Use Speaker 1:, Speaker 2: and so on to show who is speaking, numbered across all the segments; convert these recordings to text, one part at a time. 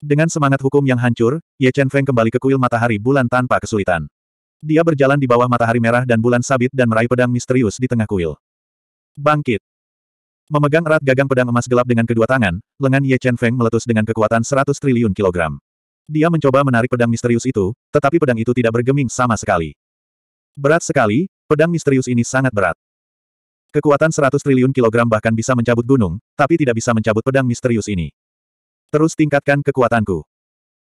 Speaker 1: Dengan semangat hukum yang hancur, Ye Chen Feng kembali ke kuil matahari bulan tanpa kesulitan. Dia berjalan di bawah matahari merah dan bulan sabit dan meraih pedang misterius di tengah kuil. Bangkit! Memegang erat gagang pedang emas gelap dengan kedua tangan, lengan Ye Chen Feng meletus dengan kekuatan 100 triliun kilogram. Dia mencoba menarik pedang misterius itu, tetapi pedang itu tidak bergeming sama sekali. Berat sekali, pedang misterius ini sangat berat. Kekuatan 100 triliun kilogram bahkan bisa mencabut gunung, tapi tidak bisa mencabut pedang misterius ini. Terus tingkatkan kekuatanku.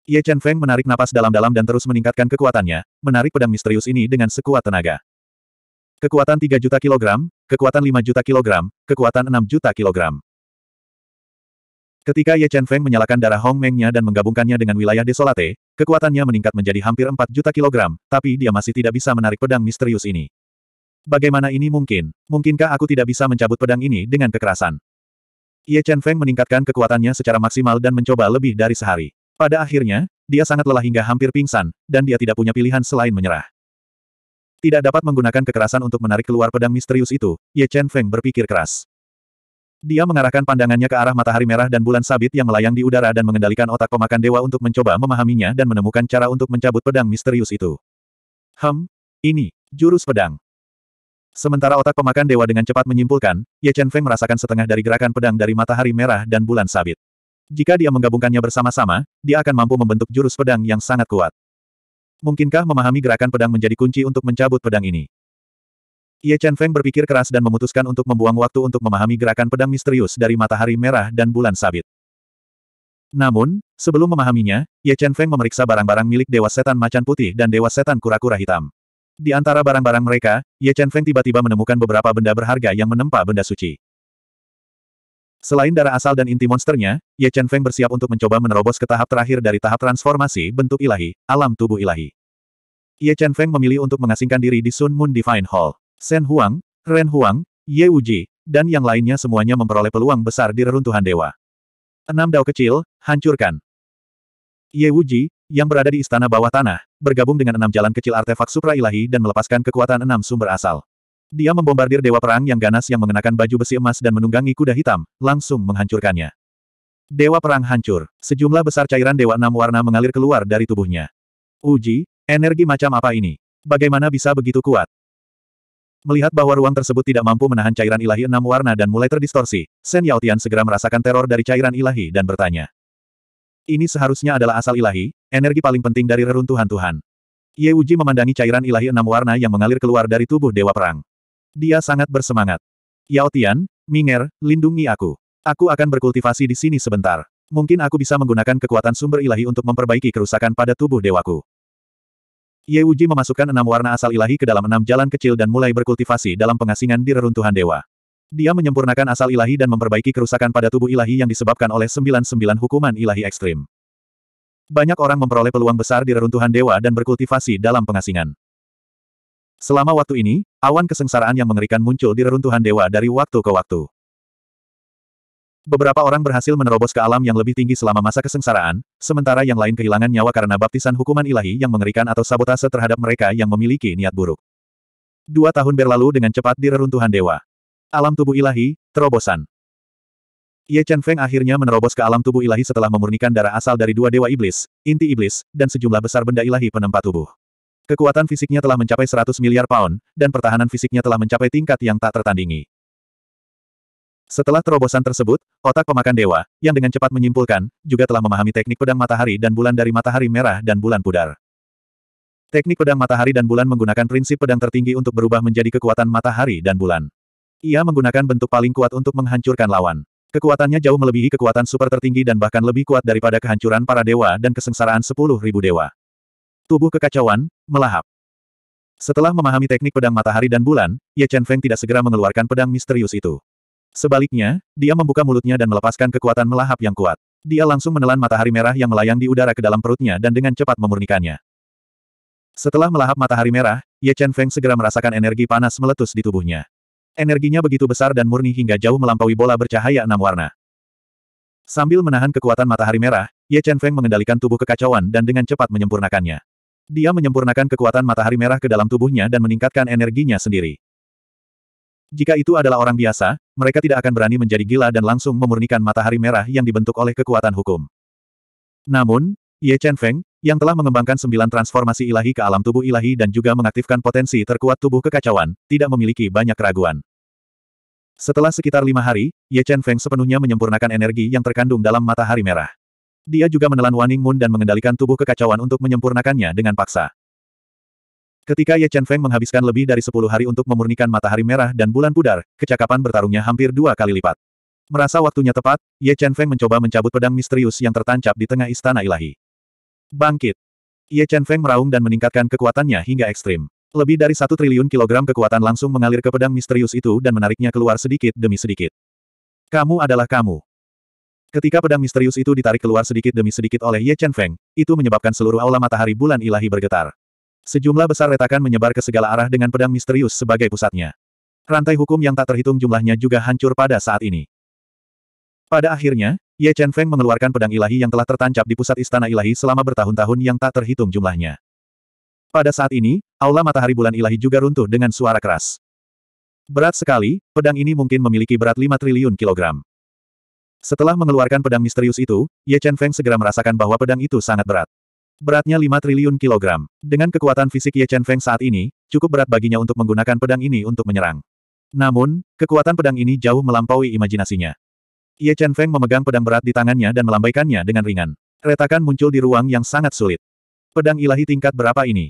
Speaker 1: Ye Chen Feng menarik napas dalam-dalam dan terus meningkatkan kekuatannya, menarik pedang misterius ini dengan sekuat tenaga. Kekuatan 3 juta kilogram, kekuatan 5 juta kilogram, kekuatan 6 juta kilogram. Ketika Ye Chen Feng menyalakan darah Hong Mengnya dan menggabungkannya dengan wilayah Desolate, kekuatannya meningkat menjadi hampir 4 juta kilogram, tapi dia masih tidak bisa menarik pedang misterius ini. Bagaimana ini mungkin? Mungkinkah aku tidak bisa mencabut pedang ini dengan kekerasan? Ye Chen Feng meningkatkan kekuatannya secara maksimal dan mencoba lebih dari sehari. Pada akhirnya, dia sangat lelah hingga hampir pingsan, dan dia tidak punya pilihan selain menyerah. Tidak dapat menggunakan kekerasan untuk menarik keluar pedang misterius itu, Ye Chen Feng berpikir keras. Dia mengarahkan pandangannya ke arah matahari merah dan bulan sabit yang melayang di udara dan mengendalikan otak pemakan dewa untuk mencoba memahaminya dan menemukan cara untuk mencabut pedang misterius itu. Hem, ini, jurus pedang. Sementara otak pemakan dewa dengan cepat menyimpulkan, Ye Chen Feng merasakan setengah dari gerakan pedang dari matahari merah dan bulan sabit. Jika dia menggabungkannya bersama-sama, dia akan mampu membentuk jurus pedang yang sangat kuat. Mungkinkah memahami gerakan pedang menjadi kunci untuk mencabut pedang ini? Ye Chen Feng berpikir keras dan memutuskan untuk membuang waktu untuk memahami gerakan pedang misterius dari matahari merah dan bulan sabit. Namun, sebelum memahaminya, Ye Chen Feng memeriksa barang-barang milik Dewa Setan Macan Putih dan Dewa Setan Kura-Kura Hitam. Di antara barang-barang mereka, Ye Chen Feng tiba-tiba menemukan beberapa benda berharga yang menempa benda suci. Selain darah asal dan inti monsternya, Ye Chen Feng bersiap untuk mencoba menerobos ke tahap terakhir dari tahap transformasi bentuk ilahi, alam tubuh ilahi. Ye Chen Feng memilih untuk mengasingkan diri di Sun Moon Divine Hall. Shen Huang, Ren Huang, Ye Uji, dan yang lainnya semuanya memperoleh peluang besar di reruntuhan dewa. Enam dao kecil, hancurkan. Ye Wuji, yang berada di istana bawah tanah, bergabung dengan enam jalan kecil artefak supra ilahi dan melepaskan kekuatan enam sumber asal. Dia membombardir dewa perang yang ganas yang mengenakan baju besi emas dan menunggangi kuda hitam, langsung menghancurkannya. Dewa perang hancur, sejumlah besar cairan dewa enam warna mengalir keluar dari tubuhnya. Uji, energi macam apa ini? Bagaimana bisa begitu kuat? Melihat bahwa ruang tersebut tidak mampu menahan cairan ilahi enam warna dan mulai terdistorsi, Shen Yaotian segera merasakan teror dari cairan ilahi dan bertanya. Ini seharusnya adalah asal ilahi, energi paling penting dari reruntuhan Tuhan. Ye Wuji memandangi cairan ilahi enam warna yang mengalir keluar dari tubuh Dewa Perang. Dia sangat bersemangat. Yaotian, Minger, lindungi aku. Aku akan berkultivasi di sini sebentar. Mungkin aku bisa menggunakan kekuatan sumber ilahi untuk memperbaiki kerusakan pada tubuh dewaku. Ye Wuji memasukkan enam warna asal ilahi ke dalam enam jalan kecil dan mulai berkultivasi dalam pengasingan di reruntuhan dewa. Dia menyempurnakan asal ilahi dan memperbaiki kerusakan pada tubuh ilahi yang disebabkan oleh sembilan-sembilan hukuman ilahi ekstrim. Banyak orang memperoleh peluang besar di reruntuhan dewa dan berkultivasi dalam pengasingan. Selama waktu ini, awan kesengsaraan yang mengerikan muncul di reruntuhan dewa dari waktu ke waktu. Beberapa orang berhasil menerobos ke alam yang lebih tinggi selama masa kesengsaraan, sementara yang lain kehilangan nyawa karena baptisan hukuman ilahi yang mengerikan atau sabotase terhadap mereka yang memiliki niat buruk. Dua tahun berlalu dengan cepat di reruntuhan dewa. Alam tubuh ilahi, terobosan. Ye Chen Feng akhirnya menerobos ke alam tubuh ilahi setelah memurnikan darah asal dari dua dewa iblis, inti iblis, dan sejumlah besar benda ilahi penempat tubuh. Kekuatan fisiknya telah mencapai 100 miliar pound, dan pertahanan fisiknya telah mencapai tingkat yang tak tertandingi. Setelah terobosan tersebut, otak pemakan dewa, yang dengan cepat menyimpulkan, juga telah memahami teknik pedang matahari dan bulan dari matahari merah dan bulan pudar. Teknik pedang matahari dan bulan menggunakan prinsip pedang tertinggi untuk berubah menjadi kekuatan matahari dan bulan. Ia menggunakan bentuk paling kuat untuk menghancurkan lawan. Kekuatannya jauh melebihi kekuatan super tertinggi dan bahkan lebih kuat daripada kehancuran para dewa dan kesengsaraan sepuluh ribu dewa. Tubuh kekacauan, melahap. Setelah memahami teknik pedang matahari dan bulan, Ye Chen Feng tidak segera mengeluarkan pedang misterius itu. Sebaliknya, dia membuka mulutnya dan melepaskan kekuatan melahap yang kuat. Dia langsung menelan matahari merah yang melayang di udara ke dalam perutnya dan dengan cepat memurnikannya. Setelah melahap matahari merah, Ye Chen Feng segera merasakan energi panas meletus di tubuhnya. Energinya begitu besar dan murni hingga jauh melampaui bola bercahaya enam warna. Sambil menahan kekuatan matahari merah, Ye Chen Feng mengendalikan tubuh kekacauan dan dengan cepat menyempurnakannya. Dia menyempurnakan kekuatan matahari merah ke dalam tubuhnya dan meningkatkan energinya sendiri. Jika itu adalah orang biasa, mereka tidak akan berani menjadi gila dan langsung memurnikan matahari merah yang dibentuk oleh kekuatan hukum. Namun, Ye Chen Feng, yang telah mengembangkan sembilan transformasi ilahi ke alam tubuh ilahi dan juga mengaktifkan potensi terkuat tubuh kekacauan, tidak memiliki banyak keraguan. Setelah sekitar lima hari, Ye Chen Feng sepenuhnya menyempurnakan energi yang terkandung dalam matahari merah. Dia juga menelan Waning Moon dan mengendalikan tubuh kekacauan untuk menyempurnakannya dengan paksa. Ketika Ye Chen Feng menghabiskan lebih dari sepuluh hari untuk memurnikan matahari merah dan bulan pudar, kecakapan bertarungnya hampir dua kali lipat. Merasa waktunya tepat, Ye Chen Feng mencoba mencabut pedang misterius yang tertancap di tengah istana ilahi. Bangkit! Ye Chen Feng meraung dan meningkatkan kekuatannya hingga ekstrim. Lebih dari satu triliun kilogram kekuatan langsung mengalir ke pedang misterius itu dan menariknya keluar sedikit demi sedikit. Kamu adalah kamu. Ketika pedang misterius itu ditarik keluar sedikit demi sedikit oleh Ye Chen Feng, itu menyebabkan seluruh aula matahari bulan ilahi bergetar. Sejumlah besar retakan menyebar ke segala arah dengan pedang misterius sebagai pusatnya. Rantai hukum yang tak terhitung jumlahnya juga hancur pada saat ini. Pada akhirnya, Ye Chen Feng mengeluarkan pedang ilahi yang telah tertancap di pusat istana ilahi selama bertahun-tahun yang tak terhitung jumlahnya. Pada saat ini, aula matahari bulan ilahi juga runtuh dengan suara keras. Berat sekali, pedang ini mungkin memiliki berat 5 triliun kilogram. Setelah mengeluarkan pedang misterius itu, Ye Chen Feng segera merasakan bahwa pedang itu sangat berat. Beratnya 5 triliun kilogram. Dengan kekuatan fisik Ye Chen Feng saat ini, cukup berat baginya untuk menggunakan pedang ini untuk menyerang. Namun, kekuatan pedang ini jauh melampaui imajinasinya. Ye Chen Feng memegang pedang berat di tangannya dan melambaikannya dengan ringan. Retakan muncul di ruang yang sangat sulit. Pedang ilahi tingkat berapa ini?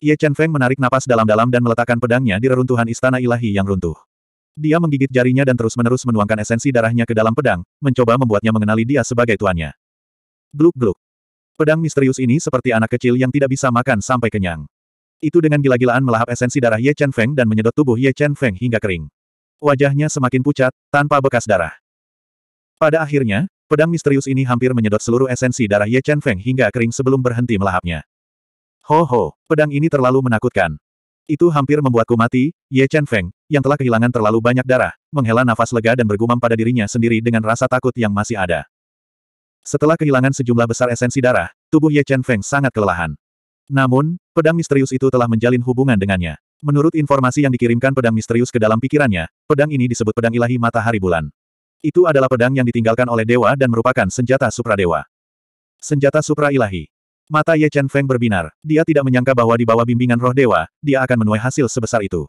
Speaker 1: Ye Chen Feng menarik napas dalam-dalam dan meletakkan pedangnya di reruntuhan istana ilahi yang runtuh. Dia menggigit jarinya dan terus-menerus menuangkan esensi darahnya ke dalam pedang, mencoba membuatnya mengenali dia sebagai tuannya. Gluk-gluk. Pedang misterius ini seperti anak kecil yang tidak bisa makan sampai kenyang. Itu dengan gila-gilaan melahap esensi darah Ye Chen Feng dan menyedot tubuh Ye Chen Feng hingga kering. Wajahnya semakin pucat, tanpa bekas darah. Pada akhirnya, pedang misterius ini hampir menyedot seluruh esensi darah Ye Chen Feng hingga kering sebelum berhenti melahapnya. Ho ho, pedang ini terlalu menakutkan. Itu hampir membuatku mati, Ye Chen Feng, yang telah kehilangan terlalu banyak darah, menghela nafas lega dan bergumam pada dirinya sendiri dengan rasa takut yang masih ada. Setelah kehilangan sejumlah besar esensi darah, tubuh Ye Chen Feng sangat kelelahan. Namun, pedang misterius itu telah menjalin hubungan dengannya. Menurut informasi yang dikirimkan pedang misterius ke dalam pikirannya, pedang ini disebut pedang ilahi matahari bulan. Itu adalah pedang yang ditinggalkan oleh dewa dan merupakan senjata supradewa. Senjata supra ilahi. Mata Ye Chen Feng berbinar. Dia tidak menyangka bahwa di bawah bimbingan roh dewa, dia akan menuai hasil sebesar itu.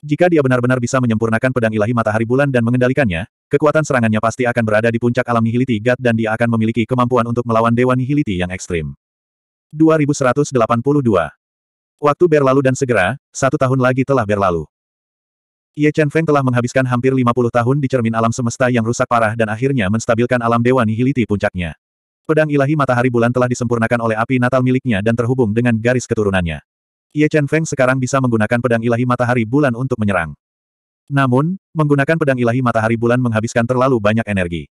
Speaker 1: Jika dia benar-benar bisa menyempurnakan pedang ilahi matahari bulan dan mengendalikannya, kekuatan serangannya pasti akan berada di puncak alam Nihiliti God dan dia akan memiliki kemampuan untuk melawan Dewa Nihiliti yang ekstrim. 2182 Waktu berlalu dan segera, satu tahun lagi telah berlalu. Ye Chen Feng telah menghabiskan hampir 50 tahun di cermin alam semesta yang rusak parah dan akhirnya menstabilkan alam Dewa Nihiliti puncaknya. Pedang ilahi matahari bulan telah disempurnakan oleh api natal miliknya dan terhubung dengan garis keturunannya. Ye Chen Feng sekarang bisa menggunakan pedang ilahi matahari bulan untuk menyerang. Namun, menggunakan pedang ilahi matahari bulan menghabiskan terlalu banyak energi.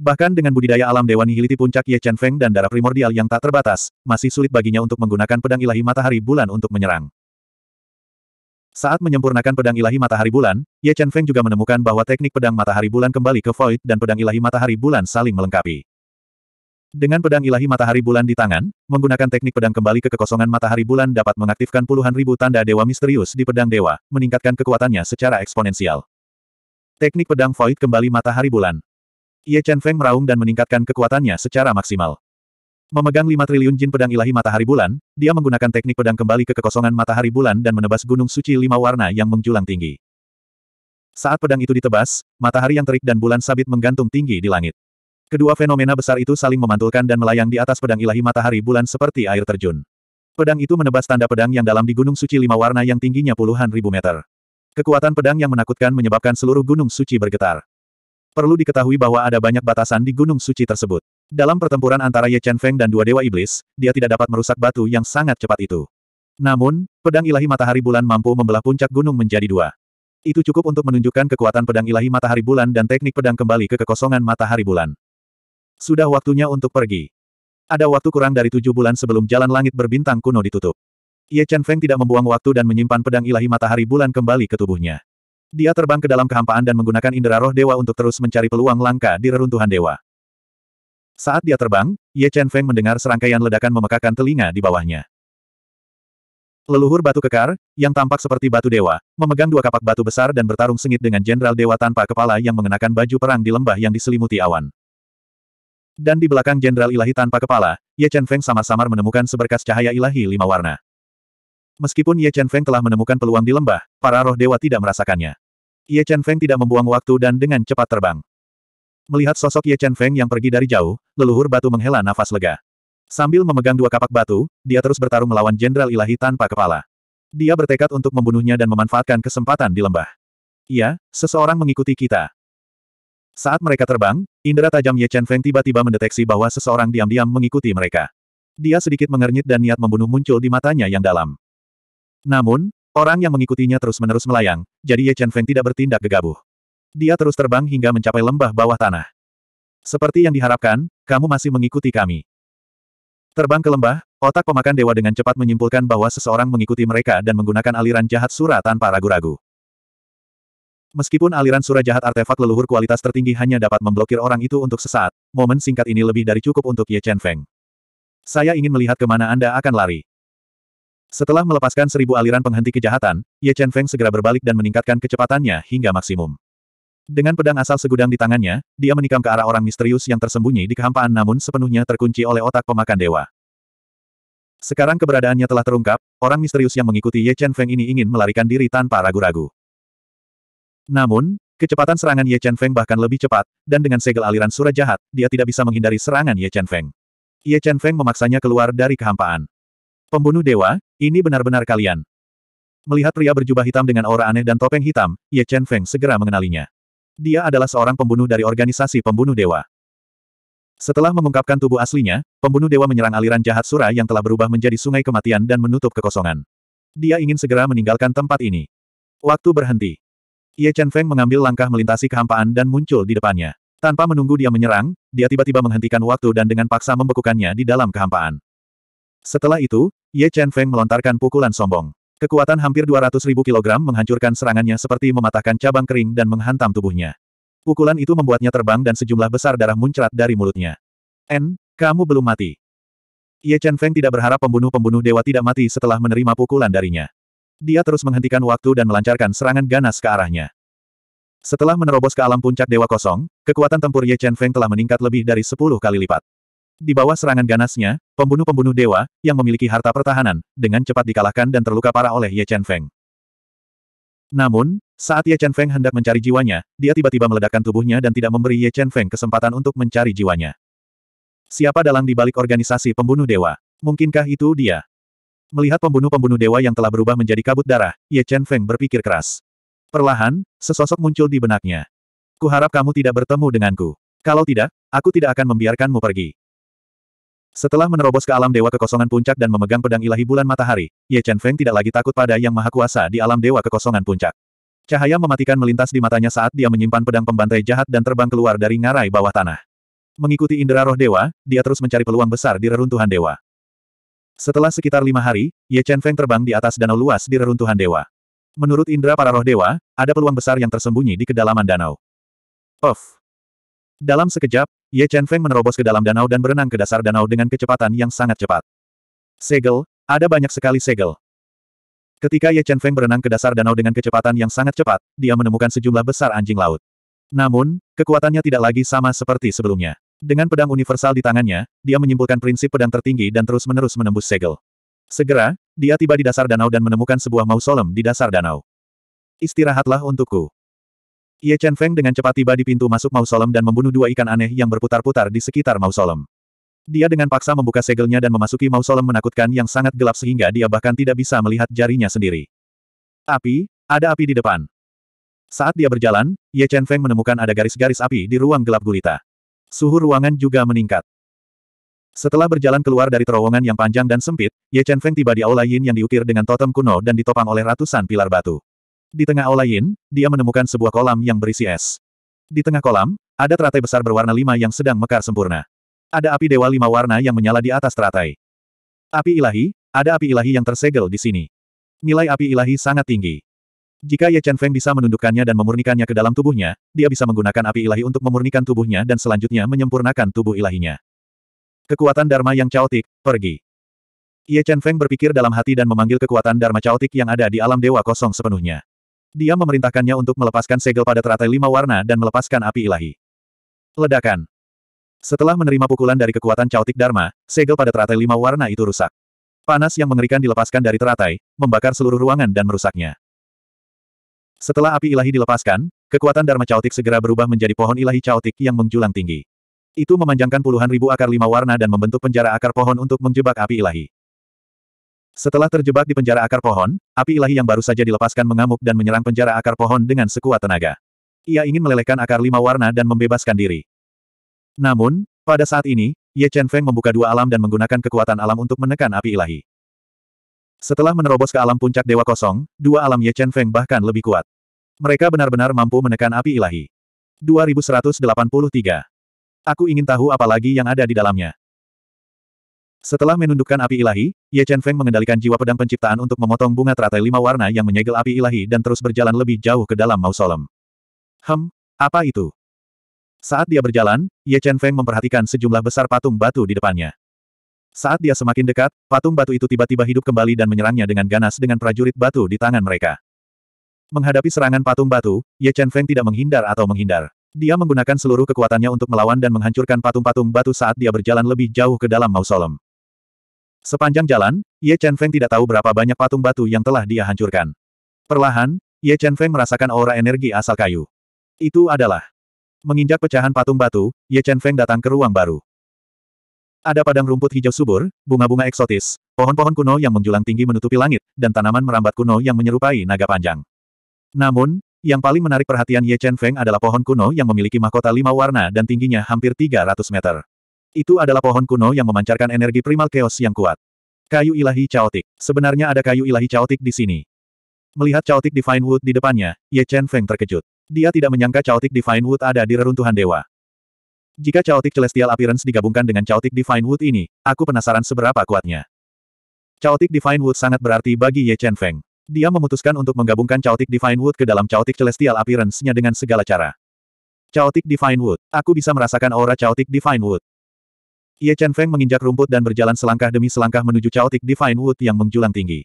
Speaker 1: Bahkan dengan budidaya alam Dewa Nihiliti puncak Ye Chen Feng dan darah primordial yang tak terbatas, masih sulit baginya untuk menggunakan pedang ilahi matahari bulan untuk menyerang. Saat menyempurnakan pedang ilahi matahari bulan, Ye Chen Feng juga menemukan bahwa teknik pedang matahari bulan kembali ke void dan pedang ilahi matahari bulan saling melengkapi. Dengan pedang ilahi matahari bulan di tangan, menggunakan teknik pedang kembali ke kekosongan matahari bulan dapat mengaktifkan puluhan ribu tanda dewa misterius di pedang dewa, meningkatkan kekuatannya secara eksponensial. Teknik pedang void kembali matahari bulan. Ye Chen Feng meraung dan meningkatkan kekuatannya secara maksimal. Memegang lima triliun jin pedang ilahi matahari bulan, dia menggunakan teknik pedang kembali ke kekosongan matahari bulan dan menebas gunung suci lima warna yang menjulang tinggi. Saat pedang itu ditebas, matahari yang terik dan bulan sabit menggantung tinggi di langit. Kedua fenomena besar itu saling memantulkan dan melayang di atas pedang ilahi matahari bulan seperti air terjun. Pedang itu menebas tanda pedang yang dalam di Gunung Suci lima warna yang tingginya puluhan ribu meter. Kekuatan pedang yang menakutkan menyebabkan seluruh Gunung Suci bergetar. Perlu diketahui bahwa ada banyak batasan di Gunung Suci tersebut. Dalam pertempuran antara Ye Chen Feng dan dua Dewa Iblis, dia tidak dapat merusak batu yang sangat cepat itu. Namun, pedang ilahi matahari bulan mampu membelah puncak gunung menjadi dua. Itu cukup untuk menunjukkan kekuatan pedang ilahi matahari bulan dan teknik pedang kembali ke kekosongan matahari bulan. Sudah waktunya untuk pergi. Ada waktu kurang dari tujuh bulan sebelum jalan langit berbintang kuno ditutup. Ye Chen Feng tidak membuang waktu dan menyimpan pedang ilahi matahari bulan kembali ke tubuhnya. Dia terbang ke dalam kehampaan dan menggunakan indera roh dewa untuk terus mencari peluang langka di reruntuhan dewa. Saat dia terbang, Ye Chen Feng mendengar serangkaian ledakan memekakan telinga di bawahnya. Leluhur batu kekar, yang tampak seperti batu dewa, memegang dua kapak batu besar dan bertarung sengit dengan jenderal dewa tanpa kepala yang mengenakan baju perang di lembah yang diselimuti awan. Dan di belakang Jenderal Ilahi tanpa kepala, Ye Chen Feng samar-samar menemukan seberkas cahaya ilahi lima warna. Meskipun Ye Chen Feng telah menemukan peluang di lembah, para roh dewa tidak merasakannya. Ye Chen Feng tidak membuang waktu dan dengan cepat terbang. Melihat sosok Ye Chen Feng yang pergi dari jauh, leluhur batu menghela nafas lega. Sambil memegang dua kapak batu, dia terus bertarung melawan Jenderal Ilahi tanpa kepala. Dia bertekad untuk membunuhnya dan memanfaatkan kesempatan di lembah. Ia, seseorang mengikuti kita. Saat mereka terbang, indera tajam Ye Chen Feng tiba-tiba mendeteksi bahwa seseorang diam-diam mengikuti mereka. Dia sedikit mengernyit dan niat membunuh muncul di matanya yang dalam. Namun, orang yang mengikutinya terus-menerus melayang, jadi Ye Chen Feng tidak bertindak gegabah. Dia terus terbang hingga mencapai lembah bawah tanah. Seperti yang diharapkan, kamu masih mengikuti kami. Terbang ke lembah, otak pemakan dewa dengan cepat menyimpulkan bahwa seseorang mengikuti mereka dan menggunakan aliran jahat surat tanpa ragu-ragu. Meskipun aliran sura jahat artefak leluhur kualitas tertinggi hanya dapat memblokir orang itu untuk sesaat, momen singkat ini lebih dari cukup untuk Ye Chen Feng. Saya ingin melihat kemana Anda akan lari. Setelah melepaskan seribu aliran penghenti kejahatan, Ye Chen Feng segera berbalik dan meningkatkan kecepatannya hingga maksimum. Dengan pedang asal segudang di tangannya, dia menikam ke arah orang misterius yang tersembunyi di kehampaan namun sepenuhnya terkunci oleh otak pemakan dewa. Sekarang keberadaannya telah terungkap, orang misterius yang mengikuti Ye Chen Feng ini ingin melarikan diri tanpa ragu-ragu. Namun, kecepatan serangan Ye Chen Feng bahkan lebih cepat, dan dengan segel aliran surat jahat, dia tidak bisa menghindari serangan Ye Chen Feng. Ye Chen Feng memaksanya keluar dari kehampaan. Pembunuh dewa, ini benar-benar kalian. Melihat pria berjubah hitam dengan aura aneh dan topeng hitam, Ye Chen Feng segera mengenalinya. Dia adalah seorang pembunuh dari organisasi pembunuh dewa. Setelah mengungkapkan tubuh aslinya, pembunuh dewa menyerang aliran jahat Sura yang telah berubah menjadi sungai kematian dan menutup kekosongan. Dia ingin segera meninggalkan tempat ini. Waktu berhenti. Ye Chen Feng mengambil langkah melintasi kehampaan dan muncul di depannya. Tanpa menunggu dia menyerang, dia tiba-tiba menghentikan waktu dan dengan paksa membekukannya di dalam kehampaan. Setelah itu, Ye Chen Feng melontarkan pukulan sombong. Kekuatan hampir 200 ribu kilogram menghancurkan serangannya seperti mematahkan cabang kering dan menghantam tubuhnya. Pukulan itu membuatnya terbang dan sejumlah besar darah muncrat dari mulutnya. En, kamu belum mati. Ye Chen Feng tidak berharap pembunuh-pembunuh dewa tidak mati setelah menerima pukulan darinya dia terus menghentikan waktu dan melancarkan serangan ganas ke arahnya. Setelah menerobos ke alam puncak Dewa Kosong, kekuatan tempur Ye Chen Feng telah meningkat lebih dari 10 kali lipat. Di bawah serangan ganasnya, pembunuh-pembunuh dewa, yang memiliki harta pertahanan, dengan cepat dikalahkan dan terluka parah oleh Ye Chen Feng. Namun, saat Ye Chen Feng hendak mencari jiwanya, dia tiba-tiba meledakkan tubuhnya dan tidak memberi Ye Chen Feng kesempatan untuk mencari jiwanya. Siapa dalang di balik organisasi pembunuh dewa? Mungkinkah itu dia? Melihat pembunuh-pembunuh dewa yang telah berubah menjadi kabut darah, Ye Chen Feng berpikir keras. Perlahan, sesosok muncul di benaknya. Kuharap kamu tidak bertemu denganku. Kalau tidak, aku tidak akan membiarkanmu pergi. Setelah menerobos ke alam dewa kekosongan puncak dan memegang pedang ilahi bulan matahari, Ye Chen Feng tidak lagi takut pada yang maha kuasa di alam dewa kekosongan puncak. Cahaya mematikan melintas di matanya saat dia menyimpan pedang pembantai jahat dan terbang keluar dari ngarai bawah tanah. Mengikuti indera roh dewa, dia terus mencari peluang besar di reruntuhan dewa. Setelah sekitar lima hari, Ye Chen Feng terbang di atas danau luas di reruntuhan dewa. Menurut indera para roh dewa, ada peluang besar yang tersembunyi di kedalaman danau. Of. Dalam sekejap, Ye Chen Feng menerobos ke dalam danau dan berenang ke dasar danau dengan kecepatan yang sangat cepat. Segel, ada banyak sekali segel. Ketika Ye Chen Feng berenang ke dasar danau dengan kecepatan yang sangat cepat, dia menemukan sejumlah besar anjing laut. Namun, kekuatannya tidak lagi sama seperti sebelumnya. Dengan pedang universal di tangannya, dia menyimpulkan prinsip pedang tertinggi dan terus-menerus menembus segel. Segera, dia tiba di dasar danau dan menemukan sebuah mausolem di dasar danau. Istirahatlah untukku. Ye Chen Feng dengan cepat tiba di pintu masuk mausolem dan membunuh dua ikan aneh yang berputar-putar di sekitar mausolem. Dia dengan paksa membuka segelnya dan memasuki mausolem menakutkan yang sangat gelap sehingga dia bahkan tidak bisa melihat jarinya sendiri. Api, ada api di depan. Saat dia berjalan, Ye Chen Feng menemukan ada garis-garis api di ruang gelap gulita. Suhu ruangan juga meningkat. Setelah berjalan keluar dari terowongan yang panjang dan sempit, Ye Chen Feng tiba di aula Yin yang diukir dengan totem kuno dan ditopang oleh ratusan pilar batu. Di tengah aula Yin, dia menemukan sebuah kolam yang berisi es. Di tengah kolam, ada teratai besar berwarna lima yang sedang mekar sempurna. Ada api dewa lima warna yang menyala di atas teratai. Api ilahi, ada api ilahi yang tersegel di sini. Nilai api ilahi sangat tinggi. Jika Ye Chen Feng bisa menundukkannya dan memurnikannya ke dalam tubuhnya, dia bisa menggunakan api ilahi untuk memurnikan tubuhnya dan selanjutnya menyempurnakan tubuh ilahinya. Kekuatan Dharma yang caotik, pergi. Ye Chen Feng berpikir dalam hati dan memanggil kekuatan Dharma caotik yang ada di alam dewa kosong sepenuhnya. Dia memerintahkannya untuk melepaskan segel pada teratai lima warna dan melepaskan api ilahi. Ledakan. Setelah menerima pukulan dari kekuatan caotik Dharma, segel pada teratai lima warna itu rusak. Panas yang mengerikan dilepaskan dari teratai, membakar seluruh ruangan dan merusaknya. Setelah api ilahi dilepaskan, kekuatan Dharma Chaotik segera berubah menjadi pohon ilahi Chaotik yang menjulang tinggi. Itu memanjangkan puluhan ribu akar lima warna dan membentuk penjara akar pohon untuk menjebak api ilahi. Setelah terjebak di penjara akar pohon, api ilahi yang baru saja dilepaskan mengamuk dan menyerang penjara akar pohon dengan sekuat tenaga. Ia ingin melelehkan akar lima warna dan membebaskan diri. Namun, pada saat ini, Ye Chen Feng membuka dua alam dan menggunakan kekuatan alam untuk menekan api ilahi. Setelah menerobos ke alam puncak Dewa Kosong, dua alam Ye Chen Feng bahkan lebih kuat. Mereka benar-benar mampu menekan api ilahi. 2183. Aku ingin tahu apa lagi yang ada di dalamnya. Setelah menundukkan api ilahi, Ye Chen Feng mengendalikan jiwa pedang penciptaan untuk memotong bunga teratai lima warna yang menyegel api ilahi dan terus berjalan lebih jauh ke dalam mausolem. Hem, apa itu? Saat dia berjalan, Ye Chen Feng memperhatikan sejumlah besar patung batu di depannya. Saat dia semakin dekat, patung batu itu tiba-tiba hidup kembali dan menyerangnya dengan ganas dengan prajurit batu di tangan mereka. Menghadapi serangan patung batu, Ye Chen Feng tidak menghindar atau menghindar. Dia menggunakan seluruh kekuatannya untuk melawan dan menghancurkan patung-patung batu saat dia berjalan lebih jauh ke dalam mausolem. Sepanjang jalan, Ye Chen Feng tidak tahu berapa banyak patung batu yang telah dia hancurkan. Perlahan, Ye Chen Feng merasakan aura energi asal kayu. Itu adalah menginjak pecahan patung batu, Ye Chen Feng datang ke ruang baru. Ada padang rumput hijau subur, bunga-bunga eksotis, pohon-pohon kuno yang menjulang tinggi menutupi langit, dan tanaman merambat kuno yang menyerupai naga panjang. Namun, yang paling menarik perhatian Ye Chen Feng adalah pohon kuno yang memiliki mahkota lima warna dan tingginya hampir 300 meter. Itu adalah pohon kuno yang memancarkan energi primal chaos yang kuat. Kayu ilahi caotik. Sebenarnya ada kayu ilahi caotik di sini. Melihat caotik divine wood di depannya, Ye Chen Feng terkejut. Dia tidak menyangka caotik divine wood ada di reruntuhan dewa. Jika caotik celestial appearance digabungkan dengan caotik divine wood ini, aku penasaran seberapa kuatnya. Chaotic divine wood sangat berarti bagi Ye Chen Feng. Dia memutuskan untuk menggabungkan Chaotic Divine Wood ke dalam Chaotic Celestial Appearance-nya dengan segala cara. Chaotic Divine Wood. Aku bisa merasakan aura Chaotic Divine Wood. Ye Chen Feng menginjak rumput dan berjalan selangkah demi selangkah menuju Chaotic Divine Wood yang menjulang tinggi.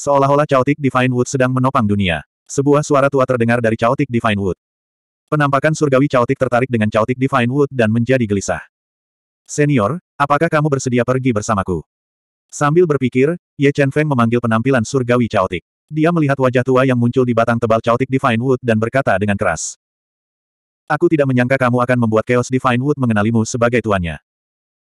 Speaker 1: Seolah-olah Chaotic Divine Wood sedang menopang dunia. Sebuah suara tua terdengar dari Chaotic Divine Wood. Penampakan surgawi Chaotic tertarik dengan Chaotic Divine Wood dan menjadi gelisah. Senior, apakah kamu bersedia pergi bersamaku? Sambil berpikir, Ye Chen Feng memanggil penampilan surgawi Chaotic. Dia melihat wajah tua yang muncul di batang tebal Chaotic Divine Wood dan berkata dengan keras. Aku tidak menyangka kamu akan membuat Chaos Divine Wood mengenalimu sebagai tuannya.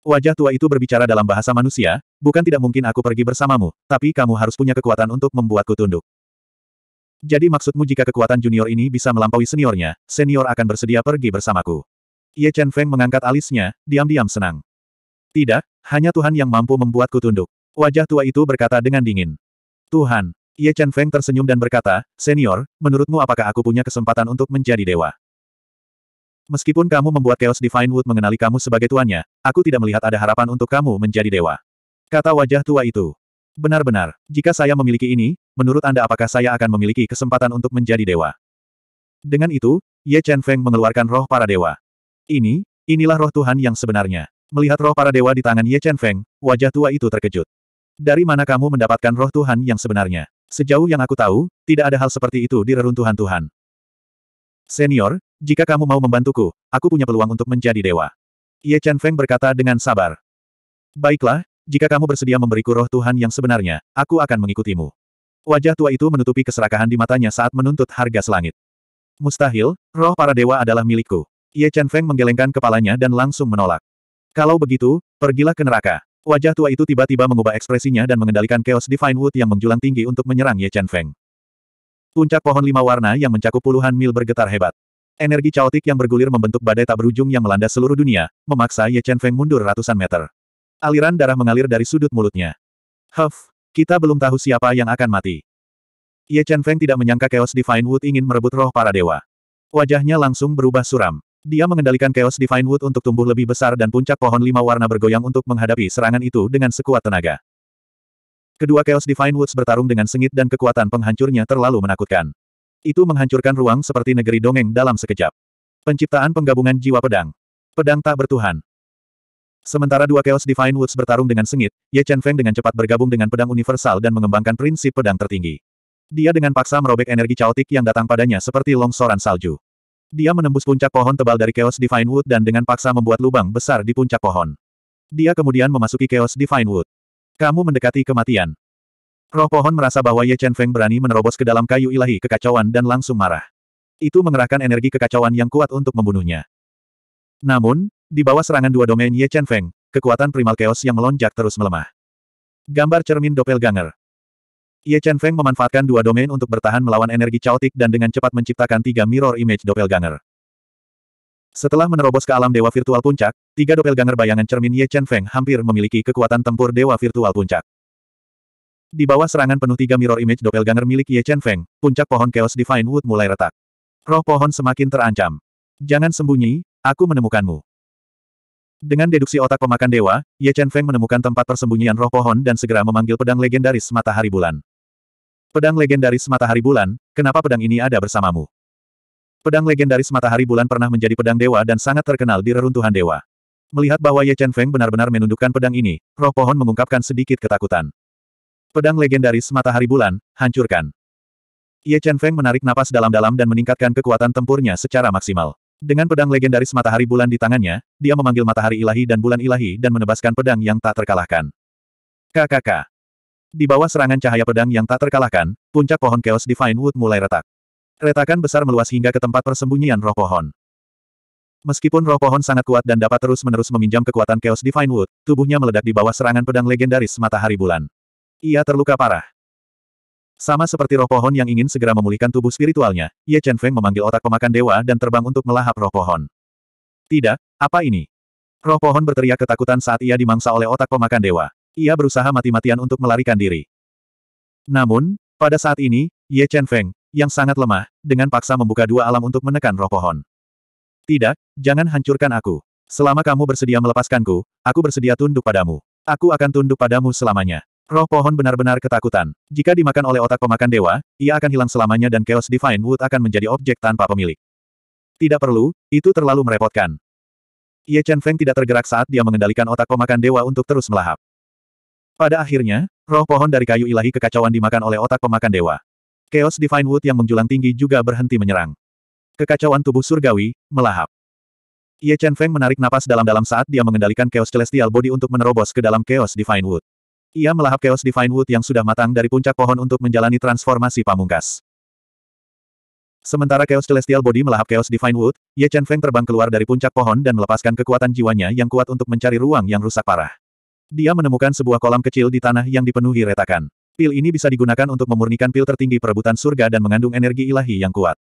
Speaker 1: Wajah tua itu berbicara dalam bahasa manusia, bukan tidak mungkin aku pergi bersamamu, tapi kamu harus punya kekuatan untuk membuatku tunduk. Jadi maksudmu jika kekuatan junior ini bisa melampaui seniornya, senior akan bersedia pergi bersamaku. Ye Chen Feng mengangkat alisnya, diam-diam senang. Tidak, hanya Tuhan yang mampu membuatku tunduk. Wajah tua itu berkata dengan dingin. Tuhan, Ye Chen Feng tersenyum dan berkata, Senior, menurutmu apakah aku punya kesempatan untuk menjadi dewa? Meskipun kamu membuat Chaos Divine Wood mengenali kamu sebagai tuannya, aku tidak melihat ada harapan untuk kamu menjadi dewa. Kata wajah tua itu. Benar-benar, jika saya memiliki ini, menurut Anda apakah saya akan memiliki kesempatan untuk menjadi dewa? Dengan itu, Ye Chen Feng mengeluarkan roh para dewa. Ini, inilah roh Tuhan yang sebenarnya. Melihat roh para dewa di tangan Ye Chen Feng, wajah tua itu terkejut. Dari mana kamu mendapatkan roh Tuhan yang sebenarnya? Sejauh yang aku tahu, tidak ada hal seperti itu di reruntuhan Tuhan. Senior, jika kamu mau membantuku, aku punya peluang untuk menjadi dewa. Ye Chen Feng berkata dengan sabar. Baiklah, jika kamu bersedia memberiku roh Tuhan yang sebenarnya, aku akan mengikutimu. Wajah tua itu menutupi keserakahan di matanya saat menuntut harga selangit. Mustahil, roh para dewa adalah milikku. Ye Chen Feng menggelengkan kepalanya dan langsung menolak. Kalau begitu, pergilah ke neraka. Wajah tua itu tiba-tiba mengubah ekspresinya dan mengendalikan Chaos Divine Wood yang menjulang tinggi untuk menyerang Ye Chen Feng. Puncak pohon lima warna yang mencakup puluhan mil bergetar hebat. Energi caotik yang bergulir membentuk badai tak berujung yang melanda seluruh dunia, memaksa Ye Chen Feng mundur ratusan meter. Aliran darah mengalir dari sudut mulutnya. Huff, kita belum tahu siapa yang akan mati. Ye Chen Feng tidak menyangka Chaos Divine Wood ingin merebut roh para dewa. Wajahnya langsung berubah suram. Dia mengendalikan Chaos Divine Wood untuk tumbuh lebih besar dan puncak pohon lima warna bergoyang untuk menghadapi serangan itu dengan sekuat tenaga. Kedua Chaos Divine Woods bertarung dengan sengit dan kekuatan penghancurnya terlalu menakutkan. Itu menghancurkan ruang seperti negeri dongeng dalam sekejap. Penciptaan penggabungan jiwa pedang. Pedang tak bertuhan. Sementara dua Chaos Divine Woods bertarung dengan sengit, Ye Chen Feng dengan cepat bergabung dengan pedang universal dan mengembangkan prinsip pedang tertinggi. Dia dengan paksa merobek energi caotik yang datang padanya seperti longsoran salju. Dia menembus puncak pohon tebal dari Chaos Divine Wood dan dengan paksa membuat lubang besar di puncak pohon. Dia kemudian memasuki Chaos Divine Wood. Kamu mendekati kematian. Roh pohon merasa bahwa Ye Chen Feng berani menerobos ke dalam kayu ilahi kekacauan dan langsung marah. Itu mengerahkan energi kekacauan yang kuat untuk membunuhnya. Namun, di bawah serangan dua domain Ye Chen Feng, kekuatan primal chaos yang melonjak terus melemah. Gambar cermin doppelganger. Ye Chen Feng memanfaatkan dua domain untuk bertahan melawan energi caotik dan dengan cepat menciptakan tiga mirror image doppelganger. Setelah menerobos ke alam dewa virtual puncak, tiga doppelganger bayangan cermin Ye Chen Feng hampir memiliki kekuatan tempur dewa virtual puncak. Di bawah serangan penuh tiga mirror image doppelganger milik Ye Chen Feng, puncak pohon Chaos Divine Wood mulai retak. Roh pohon semakin terancam. Jangan sembunyi, aku menemukanmu. Dengan deduksi otak pemakan dewa, Ye Chen Feng menemukan tempat persembunyian roh pohon dan segera memanggil pedang legendaris matahari bulan. Pedang legendaris matahari bulan, kenapa pedang ini ada bersamamu? Pedang legendaris matahari bulan pernah menjadi pedang dewa dan sangat terkenal di reruntuhan dewa. Melihat bahwa Ye Chen Feng benar-benar menundukkan pedang ini, roh pohon mengungkapkan sedikit ketakutan. Pedang legendaris matahari bulan, hancurkan. Ye Chen Feng menarik napas dalam-dalam dan meningkatkan kekuatan tempurnya secara maksimal. Dengan pedang legendaris matahari bulan di tangannya, dia memanggil matahari ilahi dan bulan ilahi dan menebaskan pedang yang tak terkalahkan. KKK. Di bawah serangan cahaya pedang yang tak terkalahkan, puncak pohon Chaos Divine Wood mulai retak. Retakan besar meluas hingga ke tempat persembunyian roh pohon. Meskipun roh pohon sangat kuat dan dapat terus-menerus meminjam kekuatan Chaos Divine Wood, tubuhnya meledak di bawah serangan pedang legendaris matahari bulan. Ia terluka parah. Sama seperti roh pohon yang ingin segera memulihkan tubuh spiritualnya, Ye Chen Feng memanggil otak pemakan dewa dan terbang untuk melahap roh pohon. Tidak, apa ini? Roh pohon berteriak ketakutan saat ia dimangsa oleh otak pemakan dewa. Ia berusaha mati-matian untuk melarikan diri. Namun, pada saat ini, Ye Chen Feng, yang sangat lemah, dengan paksa membuka dua alam untuk menekan roh pohon. Tidak, jangan hancurkan aku. Selama kamu bersedia melepaskanku, aku bersedia tunduk padamu. Aku akan tunduk padamu selamanya. Roh pohon benar-benar ketakutan. Jika dimakan oleh otak pemakan dewa, ia akan hilang selamanya dan Chaos Divine Wood akan menjadi objek tanpa pemilik. Tidak perlu, itu terlalu merepotkan. Ye Chen Feng tidak tergerak saat dia mengendalikan otak pemakan dewa untuk terus melahap. Pada akhirnya, roh pohon dari kayu ilahi kekacauan dimakan oleh otak pemakan dewa. Chaos Divine Wood yang menjulang tinggi juga berhenti menyerang. Kekacauan tubuh surgawi, melahap. Ye Chen Feng menarik napas dalam-dalam saat dia mengendalikan Chaos Celestial Body untuk menerobos ke dalam Chaos Divine Wood. Ia melahap Chaos Divine Wood yang sudah matang dari puncak pohon untuk menjalani transformasi pamungkas. Sementara Chaos Celestial Body melahap Chaos Divine Wood, Ye Chen Feng terbang keluar dari puncak pohon dan melepaskan kekuatan jiwanya yang kuat untuk mencari ruang yang rusak parah. Dia menemukan sebuah kolam kecil di tanah yang dipenuhi retakan. Pil ini bisa digunakan untuk memurnikan pil tertinggi perebutan surga dan mengandung energi ilahi yang kuat.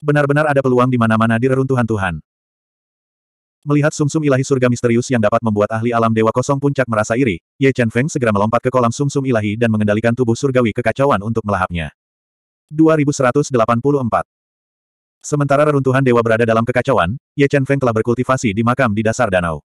Speaker 1: Benar-benar ada peluang di mana-mana di reruntuhan Tuhan. Melihat sumsum -sum ilahi surga misterius yang dapat membuat ahli alam dewa kosong puncak merasa iri, Ye Chen Feng segera melompat ke kolam sumsum -sum ilahi dan mengendalikan tubuh surgawi kekacauan untuk melahapnya. 2184 Sementara reruntuhan dewa berada dalam kekacauan, Ye Chen Feng telah berkultivasi di makam di dasar danau.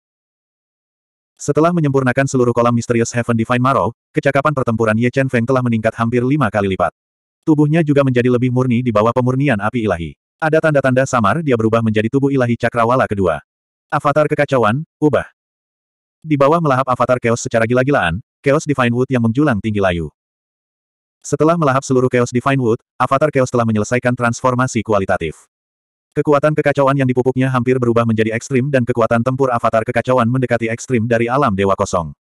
Speaker 1: Setelah menyempurnakan seluruh kolam misterius Heaven Divine Marrow, kecakapan pertempuran Ye Chen Feng telah meningkat hampir lima kali lipat. Tubuhnya juga menjadi lebih murni di bawah pemurnian api ilahi. Ada tanda-tanda samar dia berubah menjadi tubuh ilahi cakrawala kedua. Avatar kekacauan, ubah. Di bawah melahap avatar chaos secara gila-gilaan, chaos divine wood yang menjulang tinggi layu. Setelah melahap seluruh chaos divine wood, avatar chaos telah menyelesaikan transformasi kualitatif. Kekuatan kekacauan yang dipupuknya hampir berubah menjadi ekstrim dan kekuatan tempur avatar kekacauan mendekati ekstrim dari alam dewa kosong.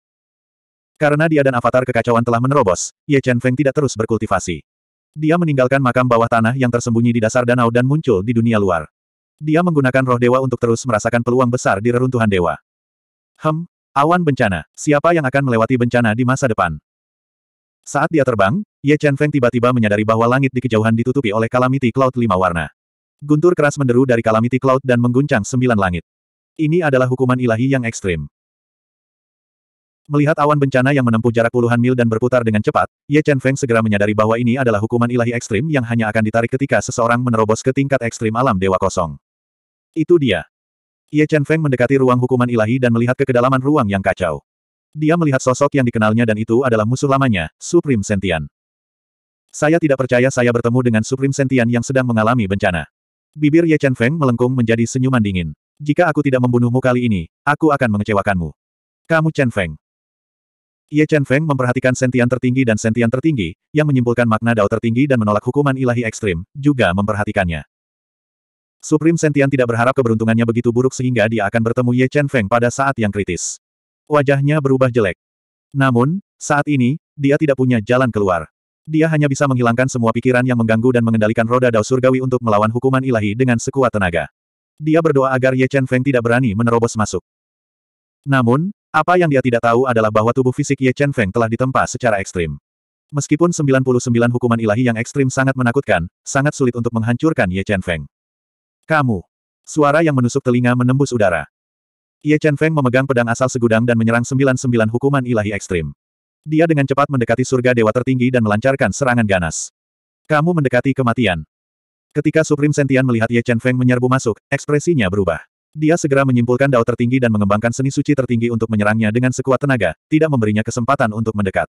Speaker 1: Karena dia dan avatar kekacauan telah menerobos, Ye Chen Feng tidak terus berkultivasi. Dia meninggalkan makam bawah tanah yang tersembunyi di dasar danau dan muncul di dunia luar. Dia menggunakan roh dewa untuk terus merasakan peluang besar di reruntuhan dewa. Hem, awan bencana. Siapa yang akan melewati bencana di masa depan? Saat dia terbang, Ye Chen Feng tiba-tiba menyadari bahwa langit di kejauhan ditutupi oleh kalamiti Cloud lima warna. Guntur keras menderu dari kalamiti Cloud dan mengguncang sembilan langit. Ini adalah hukuman ilahi yang ekstrim. Melihat awan bencana yang menempuh jarak puluhan mil dan berputar dengan cepat, Ye Chen Feng segera menyadari bahwa ini adalah hukuman ilahi ekstrim yang hanya akan ditarik ketika seseorang menerobos ke tingkat ekstrim alam Dewa Kosong. Itu dia. Ye Chen Feng mendekati ruang hukuman ilahi dan melihat ke kedalaman ruang yang kacau. Dia melihat sosok yang dikenalnya dan itu adalah musuh lamanya, Supreme Sentian. Saya tidak percaya saya bertemu dengan Supreme Sentian yang sedang mengalami bencana. Bibir Ye Chen Feng melengkung menjadi senyuman dingin. Jika aku tidak membunuhmu kali ini, aku akan mengecewakanmu. Kamu Chen Feng. Ye Chen Feng memperhatikan sentian tertinggi dan sentian tertinggi, yang menyimpulkan makna dao tertinggi dan menolak hukuman ilahi ekstrim, juga memperhatikannya. Supreme Sentian tidak berharap keberuntungannya begitu buruk sehingga dia akan bertemu Ye Chen Feng pada saat yang kritis. Wajahnya berubah jelek. Namun, saat ini, dia tidak punya jalan keluar. Dia hanya bisa menghilangkan semua pikiran yang mengganggu dan mengendalikan roda dao surgawi untuk melawan hukuman ilahi dengan sekuat tenaga. Dia berdoa agar Ye Chen Feng tidak berani menerobos masuk. Namun, apa yang dia tidak tahu adalah bahwa tubuh fisik Ye Chen Feng telah ditempa secara ekstrim. Meskipun 99 hukuman ilahi yang ekstrim sangat menakutkan, sangat sulit untuk menghancurkan Ye Chen Feng. Kamu! Suara yang menusuk telinga menembus udara. Ye Chen Feng memegang pedang asal segudang dan menyerang sembilan-sembilan hukuman ilahi ekstrim. Dia dengan cepat mendekati surga dewa tertinggi dan melancarkan serangan ganas. Kamu mendekati kematian. Ketika Supreme Sentian melihat Ye Chen Feng menyerbu masuk, ekspresinya berubah. Dia segera menyimpulkan dao tertinggi dan mengembangkan seni suci tertinggi untuk menyerangnya dengan sekuat tenaga, tidak memberinya kesempatan untuk mendekat.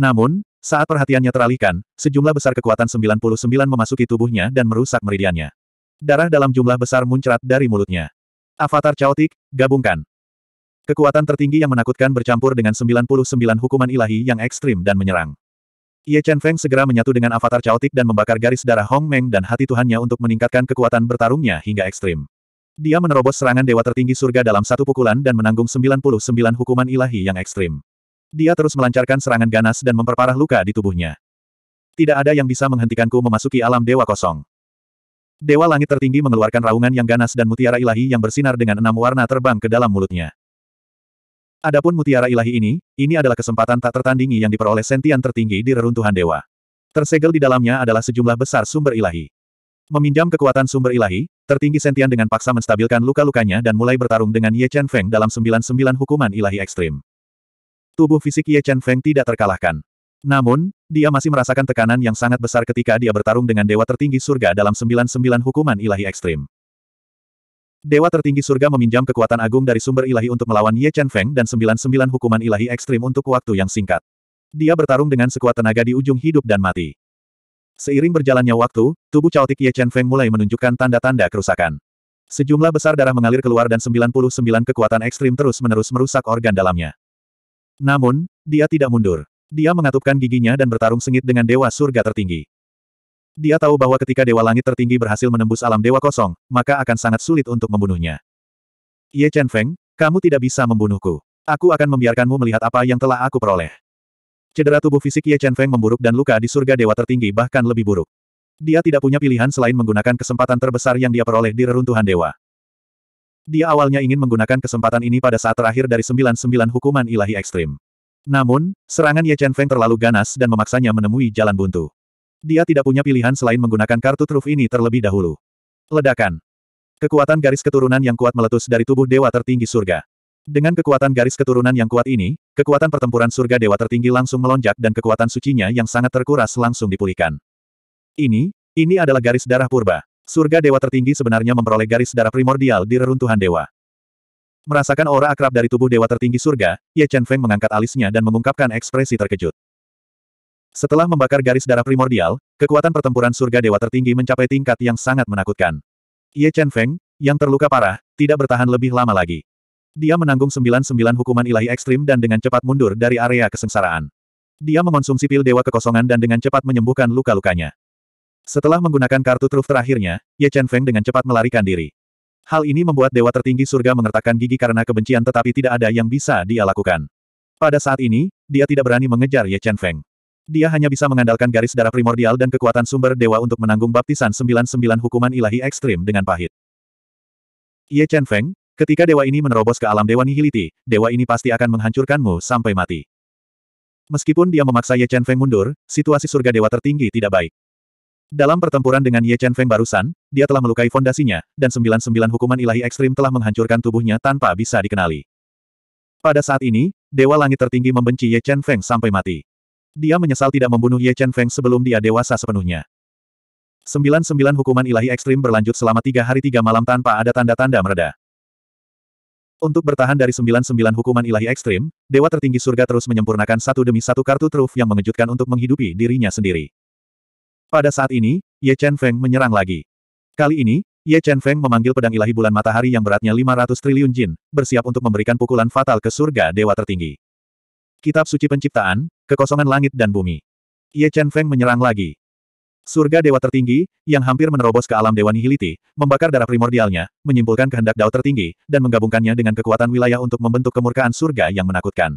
Speaker 1: Namun, saat perhatiannya teralihkan, sejumlah besar kekuatan 99 memasuki tubuhnya dan merusak meridiannya. Darah dalam jumlah besar muncrat dari mulutnya. Avatar Chaotic, gabungkan. Kekuatan tertinggi yang menakutkan bercampur dengan 99 hukuman ilahi yang ekstrim dan menyerang. Ye Chen Feng segera menyatu dengan Avatar Chaotic dan membakar garis darah Hong Meng dan hati Tuhannya untuk meningkatkan kekuatan bertarungnya hingga ekstrim. Dia menerobos serangan dewa tertinggi surga dalam satu pukulan dan menanggung 99 hukuman ilahi yang ekstrim. Dia terus melancarkan serangan ganas dan memperparah luka di tubuhnya. Tidak ada yang bisa menghentikanku memasuki alam dewa kosong. Dewa langit tertinggi mengeluarkan raungan yang ganas dan mutiara ilahi yang bersinar dengan enam warna terbang ke dalam mulutnya. Adapun mutiara ilahi ini, ini adalah kesempatan tak tertandingi yang diperoleh sentian tertinggi di reruntuhan dewa. Tersegel di dalamnya adalah sejumlah besar sumber ilahi. Meminjam kekuatan sumber ilahi, tertinggi sentian dengan paksa menstabilkan luka-lukanya dan mulai bertarung dengan Ye Chen Feng dalam 99 hukuman ilahi ekstrim. Tubuh fisik Ye Chen Feng tidak terkalahkan. Namun, dia masih merasakan tekanan yang sangat besar ketika dia bertarung dengan Dewa Tertinggi Surga dalam sembilan-sembilan hukuman ilahi ekstrim. Dewa Tertinggi Surga meminjam kekuatan agung dari sumber ilahi untuk melawan Ye Chen Feng dan sembilan-sembilan hukuman ilahi ekstrim untuk waktu yang singkat. Dia bertarung dengan sekuat tenaga di ujung hidup dan mati. Seiring berjalannya waktu, tubuh caotik Ye Chen Feng mulai menunjukkan tanda-tanda kerusakan. Sejumlah besar darah mengalir keluar dan 99 kekuatan ekstrim terus-menerus merusak organ dalamnya. Namun, dia tidak mundur. Dia mengatupkan giginya dan bertarung sengit dengan dewa surga tertinggi. Dia tahu bahwa ketika dewa langit tertinggi berhasil menembus alam dewa kosong, maka akan sangat sulit untuk membunuhnya. Ye Chen Feng, kamu tidak bisa membunuhku. Aku akan membiarkanmu melihat apa yang telah aku peroleh. Cedera tubuh fisik Ye Chen Feng memburuk dan luka di surga dewa tertinggi bahkan lebih buruk. Dia tidak punya pilihan selain menggunakan kesempatan terbesar yang dia peroleh di reruntuhan dewa. Dia awalnya ingin menggunakan kesempatan ini pada saat terakhir dari sembilan-sembilan hukuman ilahi ekstrim. Namun, serangan Ye Chen Feng terlalu ganas dan memaksanya menemui jalan buntu. Dia tidak punya pilihan selain menggunakan kartu truf ini terlebih dahulu. Ledakan. Kekuatan garis keturunan yang kuat meletus dari tubuh dewa tertinggi surga. Dengan kekuatan garis keturunan yang kuat ini, kekuatan pertempuran surga dewa tertinggi langsung melonjak dan kekuatan sucinya yang sangat terkuras langsung dipulihkan. Ini, ini adalah garis darah purba. Surga dewa tertinggi sebenarnya memperoleh garis darah primordial di reruntuhan dewa. Merasakan aura akrab dari tubuh dewa tertinggi surga, Ye Chen Feng mengangkat alisnya dan mengungkapkan ekspresi terkejut. Setelah membakar garis darah primordial, kekuatan pertempuran surga dewa tertinggi mencapai tingkat yang sangat menakutkan. Ye Chen Feng, yang terluka parah, tidak bertahan lebih lama lagi. Dia menanggung 99 hukuman ilahi ekstrim dan dengan cepat mundur dari area kesengsaraan. Dia mengonsumsi pil dewa kekosongan dan dengan cepat menyembuhkan luka-lukanya. Setelah menggunakan kartu truf terakhirnya, Ye Chen Feng dengan cepat melarikan diri. Hal ini membuat dewa tertinggi surga mengertakkan gigi karena kebencian tetapi tidak ada yang bisa dia lakukan. Pada saat ini, dia tidak berani mengejar Ye Chen Feng. Dia hanya bisa mengandalkan garis darah primordial dan kekuatan sumber dewa untuk menanggung baptisan 99 hukuman ilahi ekstrim dengan pahit. Ye Chen Feng, ketika dewa ini menerobos ke alam dewa nihiliti, dewa ini pasti akan menghancurkanmu sampai mati. Meskipun dia memaksa Ye Chen Feng mundur, situasi surga dewa tertinggi tidak baik. Dalam pertempuran dengan Ye Chen Feng barusan, dia telah melukai fondasinya, dan 99 hukuman ilahi ekstrim telah menghancurkan tubuhnya tanpa bisa dikenali. Pada saat ini, Dewa Langit Tertinggi membenci Ye Chen Feng sampai mati. Dia menyesal tidak membunuh Ye Chen Feng sebelum dia dewasa sepenuhnya. 99 hukuman ilahi ekstrim berlanjut selama tiga hari tiga malam tanpa ada tanda-tanda mereda. Untuk bertahan dari 99 hukuman ilahi ekstrim, Dewa Tertinggi Surga terus menyempurnakan satu demi satu kartu truf yang mengejutkan untuk menghidupi dirinya sendiri. Pada saat ini, Ye Chen Feng menyerang lagi. Kali ini, Ye Chen Feng memanggil pedang ilahi bulan matahari yang beratnya 500 triliun jin, bersiap untuk memberikan pukulan fatal ke surga dewa tertinggi. Kitab Suci Penciptaan, Kekosongan Langit dan Bumi. Ye Chen Feng menyerang lagi. Surga dewa tertinggi, yang hampir menerobos ke alam dewa nihiliti, membakar darah primordialnya, menyimpulkan kehendak dao tertinggi, dan menggabungkannya dengan kekuatan wilayah untuk membentuk kemurkaan surga yang menakutkan.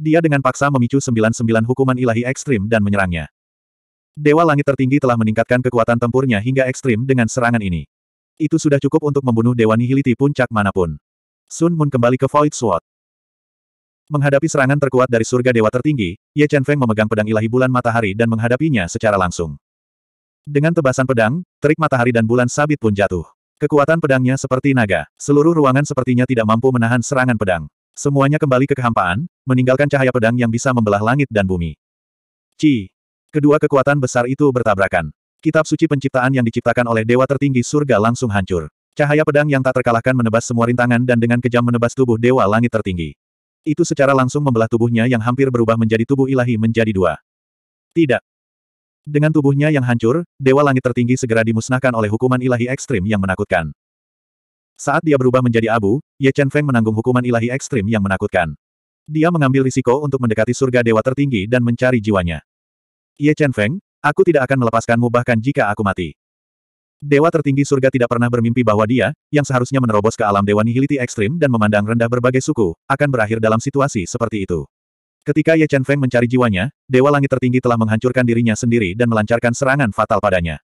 Speaker 1: Dia dengan paksa memicu 99 hukuman ilahi ekstrim dan menyerangnya. Dewa Langit Tertinggi telah meningkatkan kekuatan tempurnya hingga ekstrim dengan serangan ini. Itu sudah cukup untuk membunuh Dewa nihiliti puncak manapun. Sun Moon kembali ke Void Sword. Menghadapi serangan terkuat dari surga Dewa Tertinggi, Ye Chen Feng memegang pedang ilahi bulan matahari dan menghadapinya secara langsung. Dengan tebasan pedang, terik matahari dan bulan sabit pun jatuh. Kekuatan pedangnya seperti naga, seluruh ruangan sepertinya tidak mampu menahan serangan pedang. Semuanya kembali ke kehampaan, meninggalkan cahaya pedang yang bisa membelah langit dan bumi. Ci. Kedua kekuatan besar itu bertabrakan. Kitab suci penciptaan yang diciptakan oleh Dewa Tertinggi Surga langsung hancur. Cahaya pedang yang tak terkalahkan menebas semua rintangan dan dengan kejam menebas tubuh Dewa Langit Tertinggi. Itu secara langsung membelah tubuhnya yang hampir berubah menjadi tubuh ilahi menjadi dua. Tidak. Dengan tubuhnya yang hancur, Dewa Langit Tertinggi segera dimusnahkan oleh hukuman ilahi ekstrim yang menakutkan. Saat dia berubah menjadi abu, Ye Chen Feng menanggung hukuman ilahi ekstrim yang menakutkan. Dia mengambil risiko untuk mendekati surga Dewa Tertinggi dan mencari jiwanya. Ye Chen Feng, aku tidak akan melepaskanmu bahkan jika aku mati. Dewa tertinggi surga tidak pernah bermimpi bahwa dia, yang seharusnya menerobos ke alam dewa nihiliti ekstrim dan memandang rendah berbagai suku, akan berakhir dalam situasi seperti itu. Ketika Ye Chen Feng mencari jiwanya, Dewa Langit Tertinggi telah menghancurkan dirinya sendiri dan melancarkan serangan fatal padanya.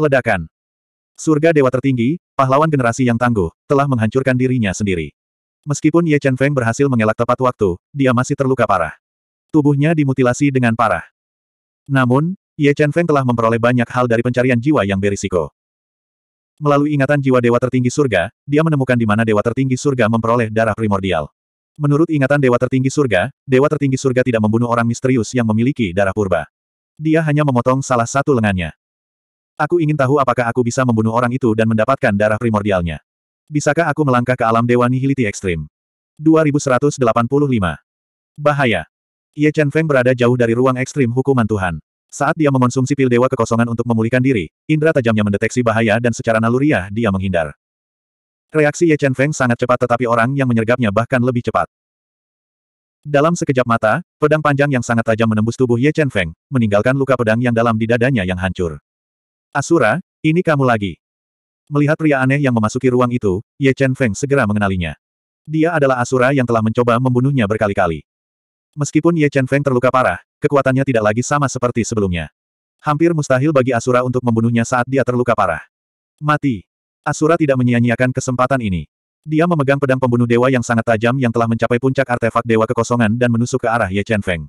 Speaker 1: Ledakan. Surga Dewa Tertinggi, pahlawan generasi yang tangguh, telah menghancurkan dirinya sendiri. Meskipun Ye Chen Feng berhasil mengelak tepat waktu, dia masih terluka parah. Tubuhnya dimutilasi dengan parah. Namun, Ye Chen Feng telah memperoleh banyak hal dari pencarian jiwa yang berisiko. Melalui ingatan jiwa dewa tertinggi surga, dia menemukan di mana dewa tertinggi surga memperoleh darah primordial. Menurut ingatan dewa tertinggi surga, dewa tertinggi surga tidak membunuh orang misterius yang memiliki darah purba. Dia hanya memotong salah satu lengannya. Aku ingin tahu apakah aku bisa membunuh orang itu dan mendapatkan darah primordialnya. Bisakah aku melangkah ke alam dewa nihiliti ekstrim? 2185. Bahaya. Ye Chen Feng berada jauh dari ruang ekstrim hukuman Tuhan. Saat dia mengonsumsi pil dewa kekosongan untuk memulihkan diri, indera tajamnya mendeteksi bahaya dan secara naluriah dia menghindar. Reaksi Ye Chen Feng sangat cepat tetapi orang yang menyergapnya bahkan lebih cepat. Dalam sekejap mata, pedang panjang yang sangat tajam menembus tubuh Ye Chen Feng, meninggalkan luka pedang yang dalam di dadanya yang hancur. Asura, ini kamu lagi. Melihat pria aneh yang memasuki ruang itu, Ye Chen Feng segera mengenalinya. Dia adalah Asura yang telah mencoba membunuhnya berkali-kali. Meskipun Ye Chen Feng terluka parah, kekuatannya tidak lagi sama seperti sebelumnya. Hampir mustahil bagi Asura untuk membunuhnya saat dia terluka parah. Mati. Asura tidak menyia-nyiakan kesempatan ini. Dia memegang pedang pembunuh dewa yang sangat tajam yang telah mencapai puncak artefak dewa kekosongan dan menusuk ke arah Ye Chen Feng.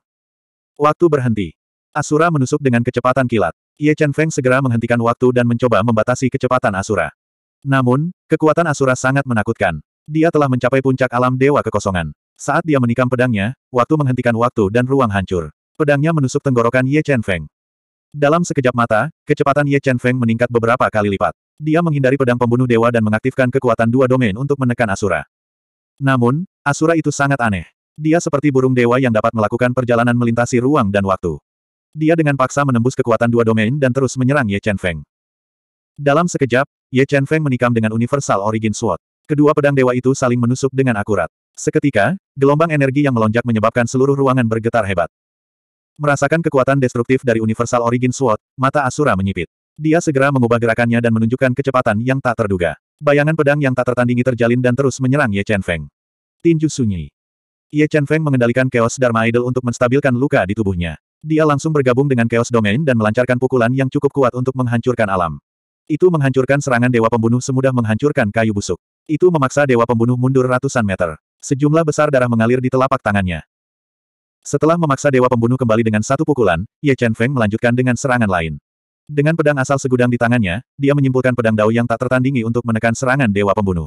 Speaker 1: Waktu berhenti. Asura menusuk dengan kecepatan kilat. Ye Chen Feng segera menghentikan waktu dan mencoba membatasi kecepatan Asura. Namun, kekuatan Asura sangat menakutkan. Dia telah mencapai puncak alam dewa kekosongan. Saat dia menikam pedangnya, waktu menghentikan waktu dan ruang hancur. Pedangnya menusuk tenggorokan Ye Chen Feng. Dalam sekejap mata, kecepatan Ye Chen Feng meningkat beberapa kali lipat. Dia menghindari pedang pembunuh dewa dan mengaktifkan kekuatan dua domain untuk menekan Asura. Namun, Asura itu sangat aneh. Dia seperti burung dewa yang dapat melakukan perjalanan melintasi ruang dan waktu. Dia dengan paksa menembus kekuatan dua domain dan terus menyerang Ye Chen Feng. Dalam sekejap, Ye Chen Feng menikam dengan Universal Origin Sword. Kedua pedang dewa itu saling menusuk dengan akurat. Seketika, gelombang energi yang melonjak menyebabkan seluruh ruangan bergetar hebat. Merasakan kekuatan destruktif dari Universal Origin Sword, mata Asura menyipit. Dia segera mengubah gerakannya dan menunjukkan kecepatan yang tak terduga. Bayangan pedang yang tak tertandingi terjalin dan terus menyerang Ye Chen Feng. Tinju sunyi. Ye Chen Feng mengendalikan Chaos Dharma Idol untuk menstabilkan luka di tubuhnya. Dia langsung bergabung dengan Chaos Domain dan melancarkan pukulan yang cukup kuat untuk menghancurkan alam. Itu menghancurkan serangan Dewa Pembunuh semudah menghancurkan kayu busuk. Itu memaksa Dewa Pembunuh mundur ratusan meter. Sejumlah besar darah mengalir di telapak tangannya. Setelah memaksa Dewa Pembunuh kembali dengan satu pukulan, Ye Chen Feng melanjutkan dengan serangan lain. Dengan pedang asal segudang di tangannya, dia menyimpulkan pedang Dao yang tak tertandingi untuk menekan serangan Dewa Pembunuh.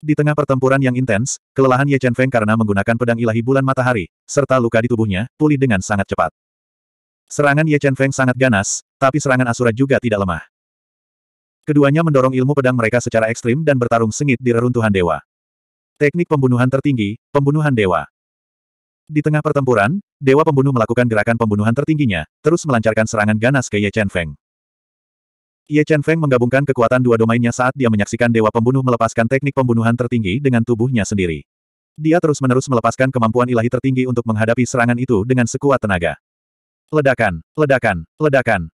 Speaker 1: Di tengah pertempuran yang intens, kelelahan Ye Chen Feng karena menggunakan pedang ilahi bulan matahari, serta luka di tubuhnya, pulih dengan sangat cepat. Serangan Ye Chen Feng sangat ganas, tapi serangan Asura juga tidak lemah. Keduanya mendorong ilmu pedang mereka secara ekstrim dan bertarung sengit di reruntuhan dewa. Teknik pembunuhan tertinggi, pembunuhan dewa. Di tengah pertempuran, Dewa Pembunuh melakukan gerakan pembunuhan tertingginya, terus melancarkan serangan ganas ke Ye Chen Feng. Ye Chen Feng menggabungkan kekuatan dua domainnya saat dia menyaksikan Dewa Pembunuh melepaskan teknik pembunuhan tertinggi dengan tubuhnya sendiri. Dia terus-menerus melepaskan kemampuan ilahi tertinggi untuk menghadapi serangan itu dengan sekuat tenaga. Ledakan, ledakan, ledakan.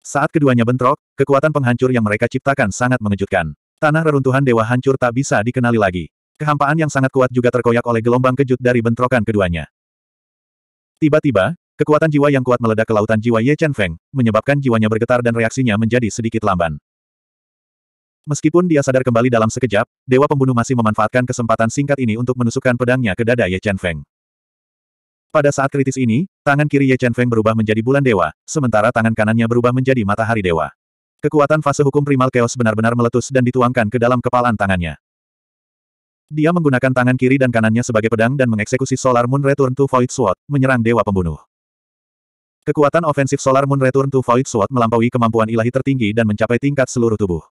Speaker 1: Saat keduanya bentrok, kekuatan penghancur yang mereka ciptakan sangat mengejutkan. Tanah reruntuhan dewa hancur tak bisa dikenali lagi. Kehampaan yang sangat kuat juga terkoyak oleh gelombang kejut dari bentrokan keduanya. Tiba-tiba, kekuatan jiwa yang kuat meledak ke lautan jiwa Ye Chen Feng, menyebabkan jiwanya bergetar dan reaksinya menjadi sedikit lamban. Meskipun dia sadar kembali dalam sekejap, Dewa Pembunuh masih memanfaatkan kesempatan singkat ini untuk menusukkan pedangnya ke dada Ye Chen Feng. Pada saat kritis ini, tangan kiri Ye Chen Feng berubah menjadi bulan dewa, sementara tangan kanannya berubah menjadi matahari dewa. Kekuatan fase hukum primal chaos benar-benar meletus dan dituangkan ke dalam kepalan tangannya. Dia menggunakan tangan kiri dan kanannya sebagai pedang dan mengeksekusi Solar Moon Return to Void Sword, menyerang Dewa Pembunuh. Kekuatan ofensif Solar Moon Return to Void Sword melampaui kemampuan ilahi tertinggi dan mencapai tingkat seluruh tubuh.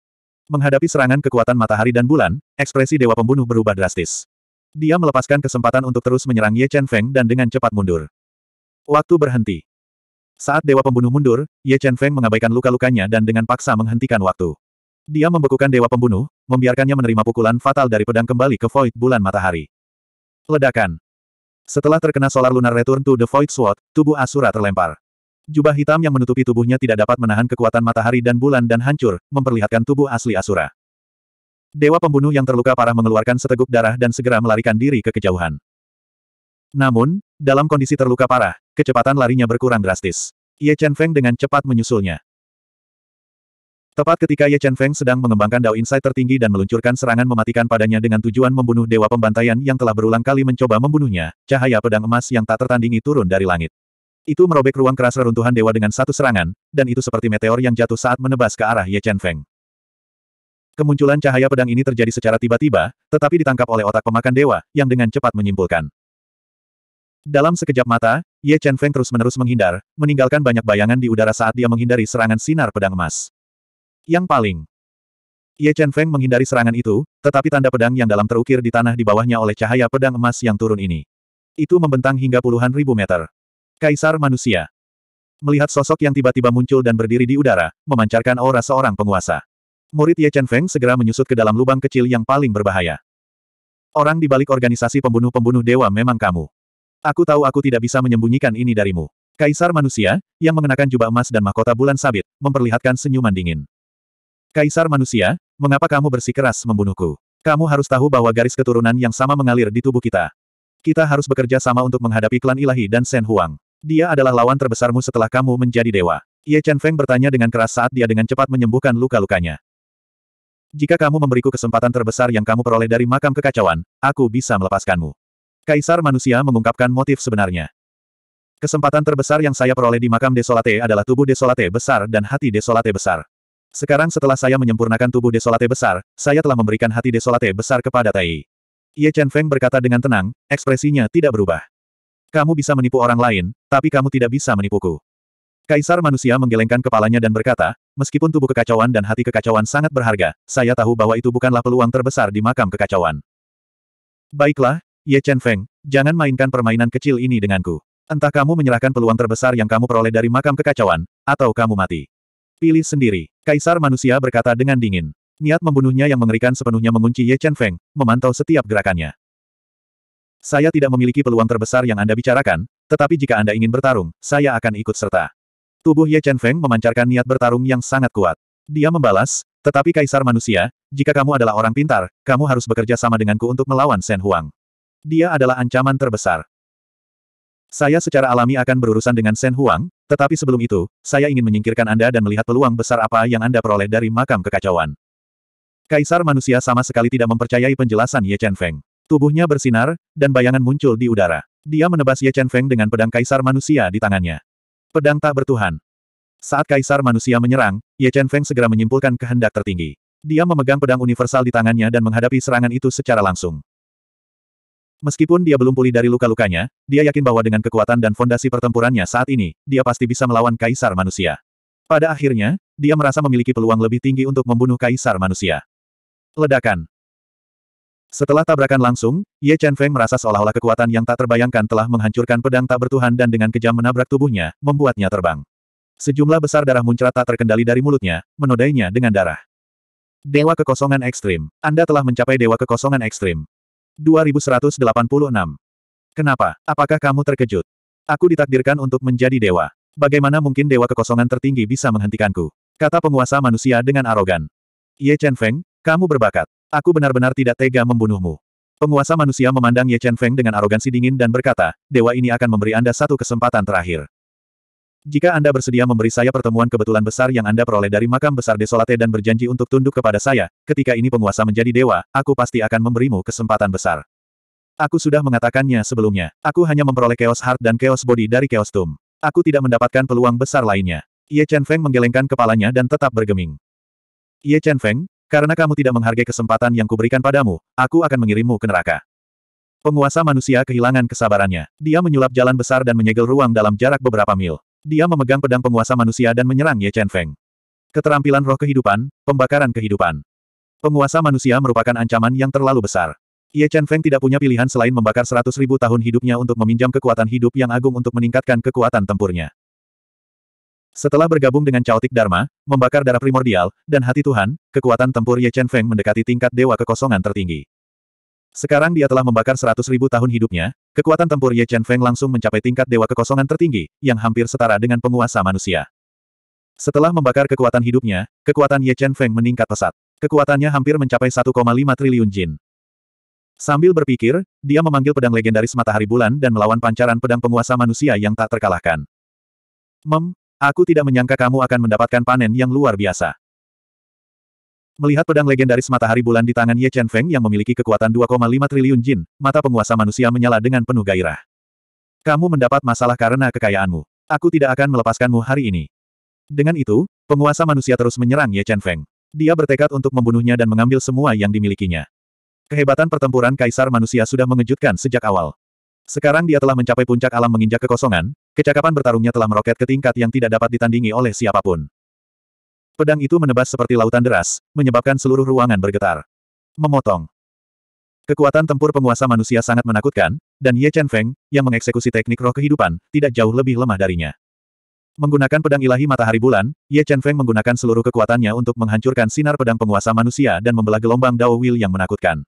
Speaker 1: Menghadapi serangan kekuatan matahari dan bulan, ekspresi Dewa Pembunuh berubah drastis. Dia melepaskan kesempatan untuk terus menyerang Ye Chen Feng dan dengan cepat mundur. Waktu berhenti. Saat Dewa Pembunuh mundur, Ye Chen Feng mengabaikan luka-lukanya dan dengan paksa menghentikan waktu. Dia membekukan dewa pembunuh, membiarkannya menerima pukulan fatal dari pedang kembali ke void bulan matahari. Ledakan. Setelah terkena solar lunar return to the void sword, tubuh Asura terlempar. Jubah hitam yang menutupi tubuhnya tidak dapat menahan kekuatan matahari dan bulan dan hancur, memperlihatkan tubuh asli Asura. Dewa pembunuh yang terluka parah mengeluarkan seteguk darah dan segera melarikan diri ke kejauhan. Namun, dalam kondisi terluka parah, kecepatan larinya berkurang drastis. Ye Chen Feng dengan cepat menyusulnya. Tepat ketika Ye Chen Feng sedang mengembangkan Dao Insight tertinggi dan meluncurkan serangan mematikan padanya dengan tujuan membunuh dewa pembantaian yang telah berulang kali mencoba membunuhnya, cahaya pedang emas yang tak tertandingi turun dari langit. Itu merobek ruang keras reruntuhan dewa dengan satu serangan, dan itu seperti meteor yang jatuh saat menebas ke arah Ye Chen Feng. Kemunculan cahaya pedang ini terjadi secara tiba-tiba, tetapi ditangkap oleh otak pemakan dewa, yang dengan cepat menyimpulkan. Dalam sekejap mata, Ye Chen Feng terus-menerus menghindar, meninggalkan banyak bayangan di udara saat dia menghindari serangan sinar pedang emas. Yang paling. Ye Chen Feng menghindari serangan itu, tetapi tanda pedang yang dalam terukir di tanah di bawahnya oleh cahaya pedang emas yang turun ini. Itu membentang hingga puluhan ribu meter. Kaisar manusia. Melihat sosok yang tiba-tiba muncul dan berdiri di udara, memancarkan aura seorang penguasa. Murid Ye Chen Feng segera menyusut ke dalam lubang kecil yang paling berbahaya. Orang di balik organisasi pembunuh-pembunuh dewa memang kamu. Aku tahu aku tidak bisa menyembunyikan ini darimu. Kaisar manusia, yang mengenakan jubah emas dan mahkota bulan sabit, memperlihatkan senyuman dingin. Kaisar manusia, mengapa kamu bersikeras membunuhku? Kamu harus tahu bahwa garis keturunan yang sama mengalir di tubuh kita. Kita harus bekerja sama untuk menghadapi klan ilahi dan Shen Huang. Dia adalah lawan terbesarmu setelah kamu menjadi dewa. Ye Chen Feng bertanya dengan keras saat dia dengan cepat menyembuhkan luka-lukanya. Jika kamu memberiku kesempatan terbesar yang kamu peroleh dari makam kekacauan, aku bisa melepaskanmu. Kaisar manusia mengungkapkan motif sebenarnya. Kesempatan terbesar yang saya peroleh di makam Desolate adalah tubuh Desolate besar dan hati Desolate besar. Sekarang setelah saya menyempurnakan tubuh desolate besar, saya telah memberikan hati desolate besar kepada Tai. Ye Chen Feng berkata dengan tenang, ekspresinya tidak berubah. Kamu bisa menipu orang lain, tapi kamu tidak bisa menipuku. Kaisar manusia menggelengkan kepalanya dan berkata, meskipun tubuh kekacauan dan hati kekacauan sangat berharga, saya tahu bahwa itu bukanlah peluang terbesar di makam kekacauan. Baiklah, Ye Chen Feng, jangan mainkan permainan kecil ini denganku. Entah kamu menyerahkan peluang terbesar yang kamu peroleh dari makam kekacauan, atau kamu mati. Pilih sendiri. Kaisar manusia berkata dengan dingin. Niat membunuhnya yang mengerikan sepenuhnya mengunci Ye Chen Feng, memantau setiap gerakannya. Saya tidak memiliki peluang terbesar yang Anda bicarakan, tetapi jika Anda ingin bertarung, saya akan ikut serta. Tubuh Ye Chen Feng memancarkan niat bertarung yang sangat kuat. Dia membalas, tetapi Kaisar manusia, jika kamu adalah orang pintar, kamu harus bekerja sama denganku untuk melawan Shen Huang. Dia adalah ancaman terbesar. Saya secara alami akan berurusan dengan Shen Huang, tetapi sebelum itu, saya ingin menyingkirkan Anda dan melihat peluang besar apa yang Anda peroleh dari makam kekacauan. Kaisar manusia sama sekali tidak mempercayai penjelasan Ye Chen Feng. Tubuhnya bersinar, dan bayangan muncul di udara. Dia menebas Ye Chen Feng dengan pedang kaisar manusia di tangannya. Pedang tak bertuhan. Saat kaisar manusia menyerang, Ye Chen Feng segera menyimpulkan kehendak tertinggi. Dia memegang pedang universal di tangannya dan menghadapi serangan itu secara langsung. Meskipun dia belum pulih dari luka-lukanya, dia yakin bahwa dengan kekuatan dan fondasi pertempurannya saat ini, dia pasti bisa melawan kaisar manusia. Pada akhirnya, dia merasa memiliki peluang lebih tinggi untuk membunuh kaisar manusia. Ledakan Setelah tabrakan langsung, Ye Chen Feng merasa seolah-olah kekuatan yang tak terbayangkan telah menghancurkan pedang tak bertuhan dan dengan kejam menabrak tubuhnya, membuatnya terbang. Sejumlah besar darah muncrat tak terkendali dari mulutnya, menodainya dengan darah. Dewa kekosongan ekstrim. Anda telah mencapai dewa kekosongan ekstrim. 2186. Kenapa? Apakah kamu terkejut? Aku ditakdirkan untuk menjadi dewa. Bagaimana mungkin dewa kekosongan tertinggi bisa menghentikanku? Kata penguasa manusia dengan arogan. Ye Chen Feng, kamu berbakat. Aku benar-benar tidak tega membunuhmu. Penguasa manusia memandang Ye Chen Feng dengan arogansi dingin dan berkata, dewa ini akan memberi Anda satu kesempatan terakhir. Jika Anda bersedia memberi saya pertemuan kebetulan besar yang Anda peroleh dari makam besar Desolate dan berjanji untuk tunduk kepada saya, ketika ini penguasa menjadi dewa, aku pasti akan memberimu kesempatan besar. Aku sudah mengatakannya sebelumnya. Aku hanya memperoleh Chaos Heart dan Chaos Body dari Chaos Tomb. Aku tidak mendapatkan peluang besar lainnya. Ye Chen Feng menggelengkan kepalanya dan tetap bergeming. Ye Chen Feng, karena kamu tidak menghargai kesempatan yang kuberikan padamu, aku akan mengirimmu ke neraka. Penguasa manusia kehilangan kesabarannya. Dia menyulap jalan besar dan menyegel ruang dalam jarak beberapa mil. Dia memegang pedang penguasa manusia dan menyerang Ye Chen Feng. Keterampilan roh kehidupan, pembakaran kehidupan. Penguasa manusia merupakan ancaman yang terlalu besar. Ye Chen Feng tidak punya pilihan selain membakar seratus ribu tahun hidupnya untuk meminjam kekuatan hidup yang agung untuk meningkatkan kekuatan tempurnya. Setelah bergabung dengan Chaotic Dharma, membakar darah primordial, dan hati Tuhan, kekuatan tempur Ye Chen Feng mendekati tingkat dewa kekosongan tertinggi. Sekarang dia telah membakar seratus ribu tahun hidupnya, kekuatan tempur Ye Chen Feng langsung mencapai tingkat dewa kekosongan tertinggi, yang hampir setara dengan penguasa manusia. Setelah membakar kekuatan hidupnya, kekuatan Ye Chen Feng meningkat pesat. Kekuatannya hampir mencapai 1,5 triliun jin. Sambil berpikir, dia memanggil pedang legendaris matahari bulan dan melawan pancaran pedang penguasa manusia yang tak terkalahkan. Mem, aku tidak menyangka kamu akan mendapatkan panen yang luar biasa. Melihat pedang legendaris matahari bulan di tangan Ye Chen Feng yang memiliki kekuatan 2,5 triliun jin, mata penguasa manusia menyala dengan penuh gairah. Kamu mendapat masalah karena kekayaanmu. Aku tidak akan melepaskanmu hari ini. Dengan itu, penguasa manusia terus menyerang Ye Chen Feng. Dia bertekad untuk membunuhnya dan mengambil semua yang dimilikinya. Kehebatan pertempuran kaisar manusia sudah mengejutkan sejak awal. Sekarang dia telah mencapai puncak alam menginjak kekosongan, kecakapan bertarungnya telah meroket ke tingkat yang tidak dapat ditandingi oleh siapapun. Pedang itu menebas seperti lautan deras, menyebabkan seluruh ruangan bergetar. Memotong. Kekuatan tempur penguasa manusia sangat menakutkan, dan Ye Chen Feng, yang mengeksekusi teknik roh kehidupan, tidak jauh lebih lemah darinya. Menggunakan pedang ilahi matahari bulan, Ye Chen Feng menggunakan seluruh kekuatannya untuk menghancurkan sinar pedang penguasa manusia dan membelah gelombang Dao Will yang menakutkan.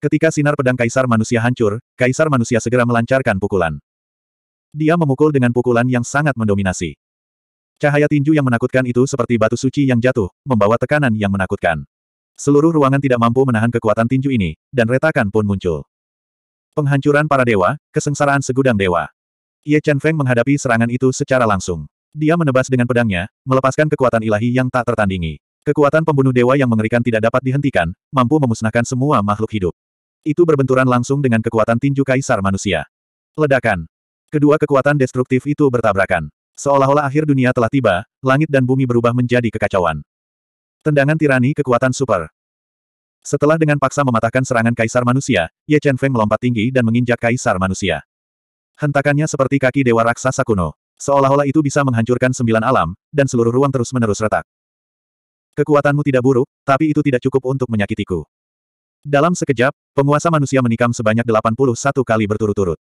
Speaker 1: Ketika sinar pedang kaisar manusia hancur, kaisar manusia segera melancarkan pukulan. Dia memukul dengan pukulan yang sangat mendominasi. Cahaya tinju yang menakutkan itu seperti batu suci yang jatuh, membawa tekanan yang menakutkan. Seluruh ruangan tidak mampu menahan kekuatan tinju ini, dan retakan pun muncul. Penghancuran para dewa, kesengsaraan segudang dewa. Ye Chen Feng menghadapi serangan itu secara langsung. Dia menebas dengan pedangnya, melepaskan kekuatan ilahi yang tak tertandingi. Kekuatan pembunuh dewa yang mengerikan tidak dapat dihentikan, mampu memusnahkan semua makhluk hidup. Itu berbenturan langsung dengan kekuatan tinju kaisar manusia. Ledakan. Kedua kekuatan destruktif itu bertabrakan. Seolah-olah akhir dunia telah tiba, langit dan bumi berubah menjadi kekacauan. Tendangan tirani kekuatan super. Setelah dengan paksa mematahkan serangan kaisar manusia, Ye Chen Feng melompat tinggi dan menginjak kaisar manusia. Hentakannya seperti kaki dewa raksasa kuno. Seolah-olah itu bisa menghancurkan sembilan alam, dan seluruh ruang terus-menerus retak. Kekuatanmu tidak buruk, tapi itu tidak cukup untuk menyakitiku. Dalam sekejap, penguasa manusia menikam sebanyak 81 kali berturut-turut.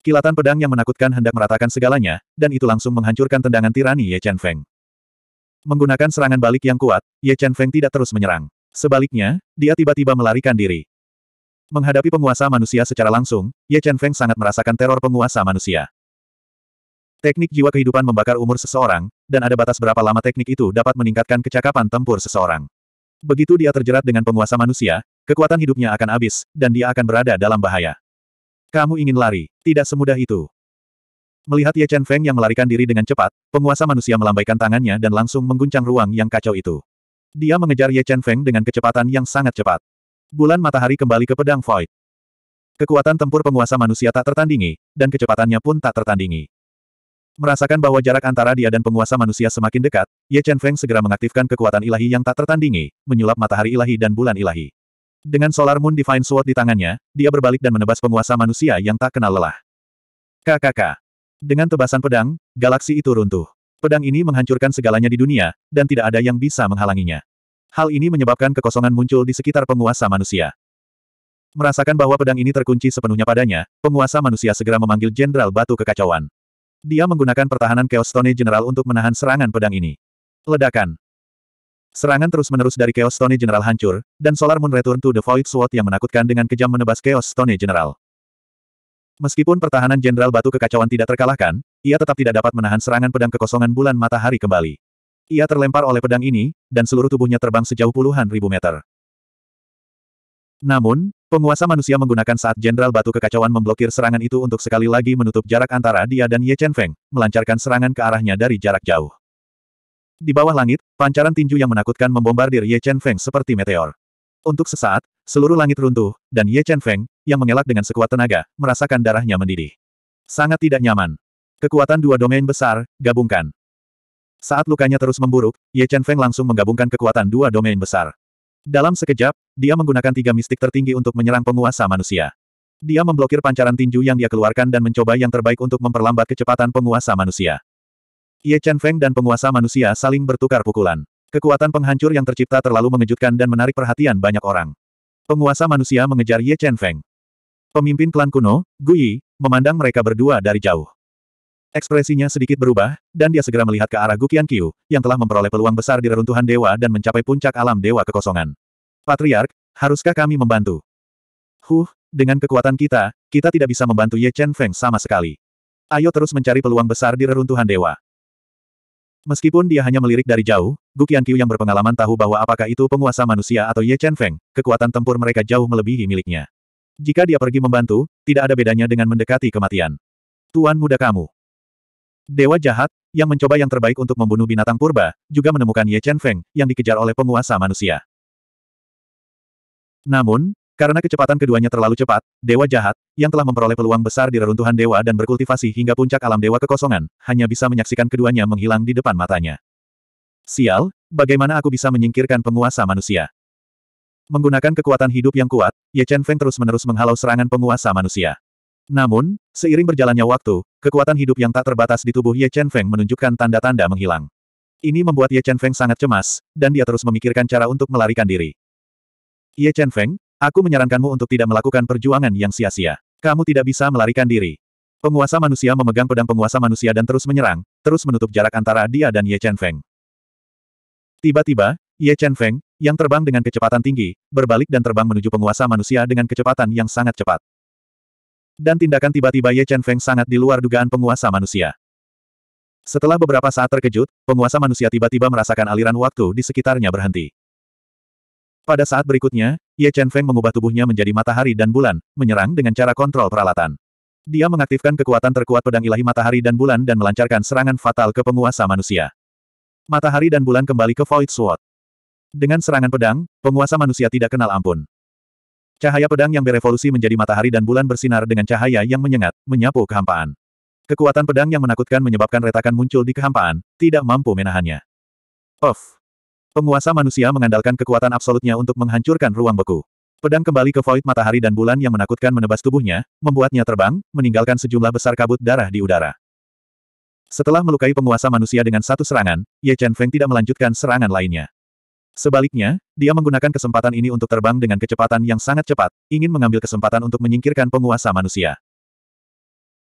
Speaker 1: Kilatan pedang yang menakutkan hendak meratakan segalanya, dan itu langsung menghancurkan tendangan tirani Ye Chen Feng. Menggunakan serangan balik yang kuat, Ye Chen Feng tidak terus menyerang. Sebaliknya, dia tiba-tiba melarikan diri. Menghadapi penguasa manusia secara langsung, Ye Chen Feng sangat merasakan teror penguasa manusia. Teknik jiwa kehidupan membakar umur seseorang, dan ada batas berapa lama teknik itu dapat meningkatkan kecakapan tempur seseorang. Begitu dia terjerat dengan penguasa manusia, kekuatan hidupnya akan habis, dan dia akan berada dalam bahaya. Kamu ingin lari, tidak semudah itu. Melihat Ye Chen Feng yang melarikan diri dengan cepat, penguasa manusia melambaikan tangannya dan langsung mengguncang ruang yang kacau itu. Dia mengejar Ye Chen Feng dengan kecepatan yang sangat cepat. Bulan matahari kembali ke pedang Void. Kekuatan tempur penguasa manusia tak tertandingi, dan kecepatannya pun tak tertandingi. Merasakan bahwa jarak antara dia dan penguasa manusia semakin dekat, Ye Chen Feng segera mengaktifkan kekuatan ilahi yang tak tertandingi, menyulap matahari ilahi dan bulan ilahi. Dengan Solar Moon Divine Sword di tangannya, dia berbalik dan menebas penguasa manusia yang tak kenal lelah. KKK. Dengan tebasan pedang, galaksi itu runtuh. Pedang ini menghancurkan segalanya di dunia, dan tidak ada yang bisa menghalanginya. Hal ini menyebabkan kekosongan muncul di sekitar penguasa manusia. Merasakan bahwa pedang ini terkunci sepenuhnya padanya, penguasa manusia segera memanggil Jenderal Batu Kekacauan. Dia menggunakan pertahanan Chaos Stone General untuk menahan serangan pedang ini. Ledakan. Serangan terus-menerus dari Chaos Stone General hancur, dan Solar Moon Return to the Void Sword yang menakutkan dengan kejam menebas Chaos Stone General. Meskipun pertahanan Jenderal Batu Kekacauan tidak terkalahkan, ia tetap tidak dapat menahan serangan pedang kekosongan bulan matahari kembali. Ia terlempar oleh pedang ini, dan seluruh tubuhnya terbang sejauh puluhan ribu meter. Namun, penguasa manusia menggunakan saat Jenderal Batu Kekacauan memblokir serangan itu untuk sekali lagi menutup jarak antara dia dan Ye Chen Feng, melancarkan serangan ke arahnya dari jarak jauh. Di bawah langit, pancaran tinju yang menakutkan membombardir Ye Chen Feng seperti meteor. Untuk sesaat, seluruh langit runtuh, dan Ye Chen Feng, yang mengelak dengan sekuat tenaga, merasakan darahnya mendidih. Sangat tidak nyaman. Kekuatan dua domain besar, gabungkan. Saat lukanya terus memburuk, Ye Chen Feng langsung menggabungkan kekuatan dua domain besar. Dalam sekejap, dia menggunakan tiga mistik tertinggi untuk menyerang penguasa manusia. Dia memblokir pancaran tinju yang dia keluarkan dan mencoba yang terbaik untuk memperlambat kecepatan penguasa manusia. Ye Chen Feng dan penguasa manusia saling bertukar pukulan. Kekuatan penghancur yang tercipta terlalu mengejutkan dan menarik perhatian banyak orang. Penguasa manusia mengejar Ye Chen Feng. Pemimpin klan kuno, Gu Yi memandang mereka berdua dari jauh. Ekspresinya sedikit berubah, dan dia segera melihat ke arah Gu Qiu, yang telah memperoleh peluang besar di reruntuhan dewa dan mencapai puncak alam dewa kekosongan. Patriark, haruskah kami membantu? Huh, dengan kekuatan kita, kita tidak bisa membantu Ye Chen Feng sama sekali. Ayo terus mencari peluang besar di reruntuhan dewa. Meskipun dia hanya melirik dari jauh, Gu Qianqiu yang berpengalaman tahu bahwa apakah itu penguasa manusia atau Ye Chen Feng, kekuatan tempur mereka jauh melebihi miliknya. Jika dia pergi membantu, tidak ada bedanya dengan mendekati kematian. Tuan muda kamu. Dewa jahat, yang mencoba yang terbaik untuk membunuh binatang purba, juga menemukan Ye Chen Feng, yang dikejar oleh penguasa manusia. Namun, karena kecepatan keduanya terlalu cepat, dewa jahat, yang telah memperoleh peluang besar di reruntuhan dewa dan berkultivasi hingga puncak alam dewa kekosongan, hanya bisa menyaksikan keduanya menghilang di depan matanya. Sial, bagaimana aku bisa menyingkirkan penguasa manusia? Menggunakan kekuatan hidup yang kuat, Ye Chen Feng terus-menerus menghalau serangan penguasa manusia. Namun, seiring berjalannya waktu, kekuatan hidup yang tak terbatas di tubuh Ye Chen Feng menunjukkan tanda-tanda menghilang. Ini membuat Ye Chen Feng sangat cemas, dan dia terus memikirkan cara untuk melarikan diri. Ye Chen Feng, Aku menyarankanmu untuk tidak melakukan perjuangan yang sia-sia. Kamu tidak bisa melarikan diri. Penguasa manusia memegang pedang penguasa manusia dan terus menyerang, terus menutup jarak antara dia dan Ye Chen Feng. Tiba-tiba, Ye Chen Feng, yang terbang dengan kecepatan tinggi, berbalik dan terbang menuju penguasa manusia dengan kecepatan yang sangat cepat. Dan tindakan tiba-tiba Ye Chen Feng sangat di luar dugaan penguasa manusia. Setelah beberapa saat terkejut, penguasa manusia tiba-tiba merasakan aliran waktu di sekitarnya berhenti. Pada saat berikutnya, Ye Chen Feng mengubah tubuhnya menjadi matahari dan bulan, menyerang dengan cara kontrol peralatan. Dia mengaktifkan kekuatan terkuat pedang ilahi matahari dan bulan dan melancarkan serangan fatal ke penguasa manusia. Matahari dan bulan kembali ke Void Sword. Dengan serangan pedang, penguasa manusia tidak kenal ampun. Cahaya pedang yang berevolusi menjadi matahari dan bulan bersinar dengan cahaya yang menyengat, menyapu kehampaan. Kekuatan pedang yang menakutkan menyebabkan retakan muncul di kehampaan, tidak mampu menahannya. Off. Penguasa manusia mengandalkan kekuatan absolutnya untuk menghancurkan ruang beku. Pedang kembali ke void matahari dan bulan yang menakutkan menebas tubuhnya, membuatnya terbang, meninggalkan sejumlah besar kabut darah di udara. Setelah melukai penguasa manusia dengan satu serangan, Ye Chen Feng tidak melanjutkan serangan lainnya. Sebaliknya, dia menggunakan kesempatan ini untuk terbang dengan kecepatan yang sangat cepat, ingin mengambil kesempatan untuk menyingkirkan penguasa manusia.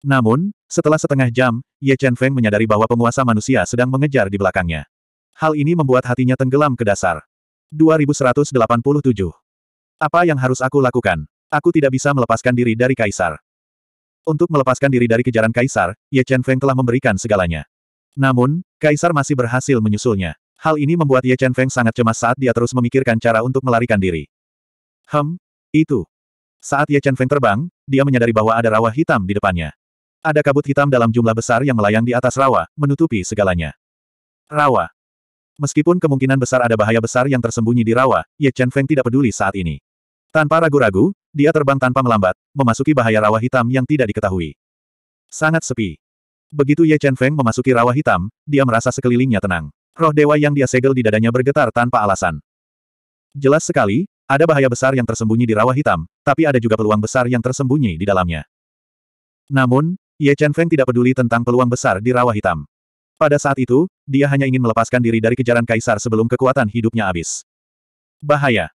Speaker 1: Namun, setelah setengah jam, Ye Chen Feng menyadari bahwa penguasa manusia sedang mengejar di belakangnya. Hal ini membuat hatinya tenggelam ke dasar. 2187. Apa yang harus aku lakukan? Aku tidak bisa melepaskan diri dari Kaisar. Untuk melepaskan diri dari kejaran Kaisar, Ye Chen Feng telah memberikan segalanya. Namun, Kaisar masih berhasil menyusulnya. Hal ini membuat Ye Chen Feng sangat cemas saat dia terus memikirkan cara untuk melarikan diri. Hem, itu. Saat Ye Chen Feng terbang, dia menyadari bahwa ada rawa hitam di depannya. Ada kabut hitam dalam jumlah besar yang melayang di atas rawa, menutupi segalanya. Rawa. Meskipun kemungkinan besar ada bahaya besar yang tersembunyi di rawa, Ye Chen Feng tidak peduli saat ini. Tanpa ragu-ragu, dia terbang tanpa melambat, memasuki bahaya rawa hitam yang tidak diketahui. Sangat sepi. Begitu Ye Chen Feng memasuki rawa hitam, dia merasa sekelilingnya tenang. Roh dewa yang dia segel di dadanya bergetar tanpa alasan. Jelas sekali, ada bahaya besar yang tersembunyi di rawa hitam, tapi ada juga peluang besar yang tersembunyi di dalamnya. Namun, Ye Chen Feng tidak peduli tentang peluang besar di rawa hitam. Pada saat itu, dia hanya ingin melepaskan diri dari kejaran kaisar sebelum kekuatan hidupnya habis. Bahaya.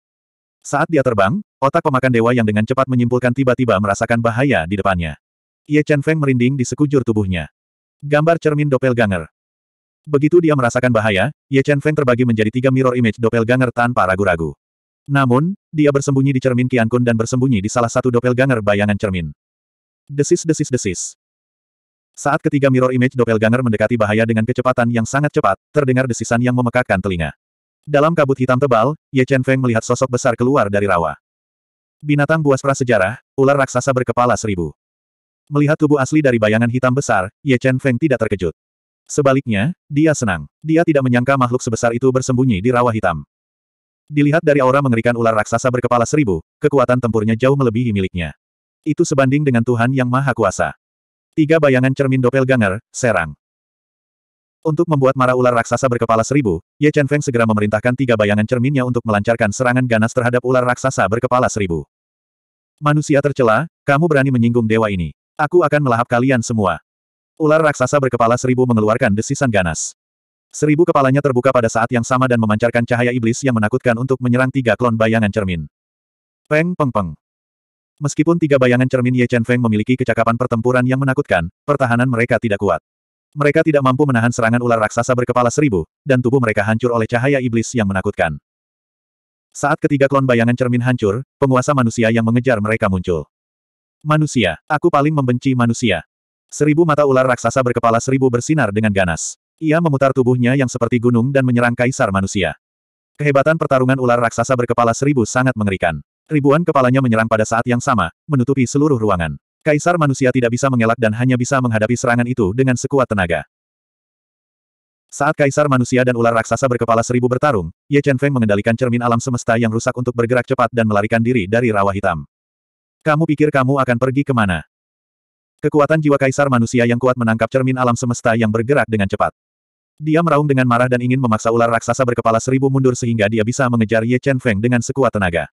Speaker 1: Saat dia terbang, otak pemakan dewa yang dengan cepat menyimpulkan tiba-tiba merasakan bahaya di depannya. Ye Chen Feng merinding di sekujur tubuhnya. Gambar cermin doppelganger. Begitu dia merasakan bahaya, Ye Chen Feng terbagi menjadi tiga mirror image doppelganger tanpa ragu-ragu. Namun, dia bersembunyi di cermin Qian Kun dan bersembunyi di salah satu doppelganger bayangan cermin. Desis-desis-desis. Saat ketiga mirror image doppelganger mendekati bahaya dengan kecepatan yang sangat cepat, terdengar desisan yang memekakkan telinga. Dalam kabut hitam tebal, Ye Chen Feng melihat sosok besar keluar dari rawa. Binatang buas prasejarah, ular raksasa berkepala seribu. Melihat tubuh asli dari bayangan hitam besar, Ye Chen Feng tidak terkejut. Sebaliknya, dia senang. Dia tidak menyangka makhluk sebesar itu bersembunyi di rawa hitam. Dilihat dari aura mengerikan ular raksasa berkepala seribu, kekuatan tempurnya jauh melebihi miliknya. Itu sebanding dengan Tuhan Yang Maha Kuasa. Tiga bayangan cermin dopel ganger, serang. Untuk membuat marah ular raksasa berkepala seribu, Ye Chen Feng segera memerintahkan tiga bayangan cerminnya untuk melancarkan serangan ganas terhadap ular raksasa berkepala seribu. Manusia tercela, kamu berani menyinggung dewa ini. Aku akan melahap kalian semua. Ular raksasa berkepala seribu mengeluarkan desisan ganas. Seribu kepalanya terbuka pada saat yang sama dan memancarkan cahaya iblis yang menakutkan untuk menyerang tiga klon bayangan cermin. Peng peng peng. Meskipun tiga bayangan cermin Ye Chen Feng memiliki kecakapan pertempuran yang menakutkan, pertahanan mereka tidak kuat. Mereka tidak mampu menahan serangan ular raksasa berkepala seribu, dan tubuh mereka hancur oleh cahaya iblis yang menakutkan. Saat ketiga klon bayangan cermin hancur, penguasa manusia yang mengejar mereka muncul. Manusia, aku paling membenci manusia. Seribu mata ular raksasa berkepala seribu bersinar dengan ganas. Ia memutar tubuhnya yang seperti gunung dan menyerang kaisar manusia. Kehebatan pertarungan ular raksasa berkepala seribu sangat mengerikan. Ribuan kepalanya menyerang pada saat yang sama, menutupi seluruh ruangan. Kaisar manusia tidak bisa mengelak dan hanya bisa menghadapi serangan itu dengan sekuat tenaga. Saat kaisar manusia dan ular raksasa berkepala seribu bertarung, Ye Chen Feng mengendalikan cermin alam semesta yang rusak untuk bergerak cepat dan melarikan diri dari rawa hitam. Kamu pikir kamu akan pergi kemana? Kekuatan jiwa kaisar manusia yang kuat menangkap cermin alam semesta yang bergerak dengan cepat. Dia meraung dengan marah dan ingin memaksa ular raksasa berkepala seribu mundur sehingga dia bisa mengejar Ye Chen Feng dengan sekuat tenaga.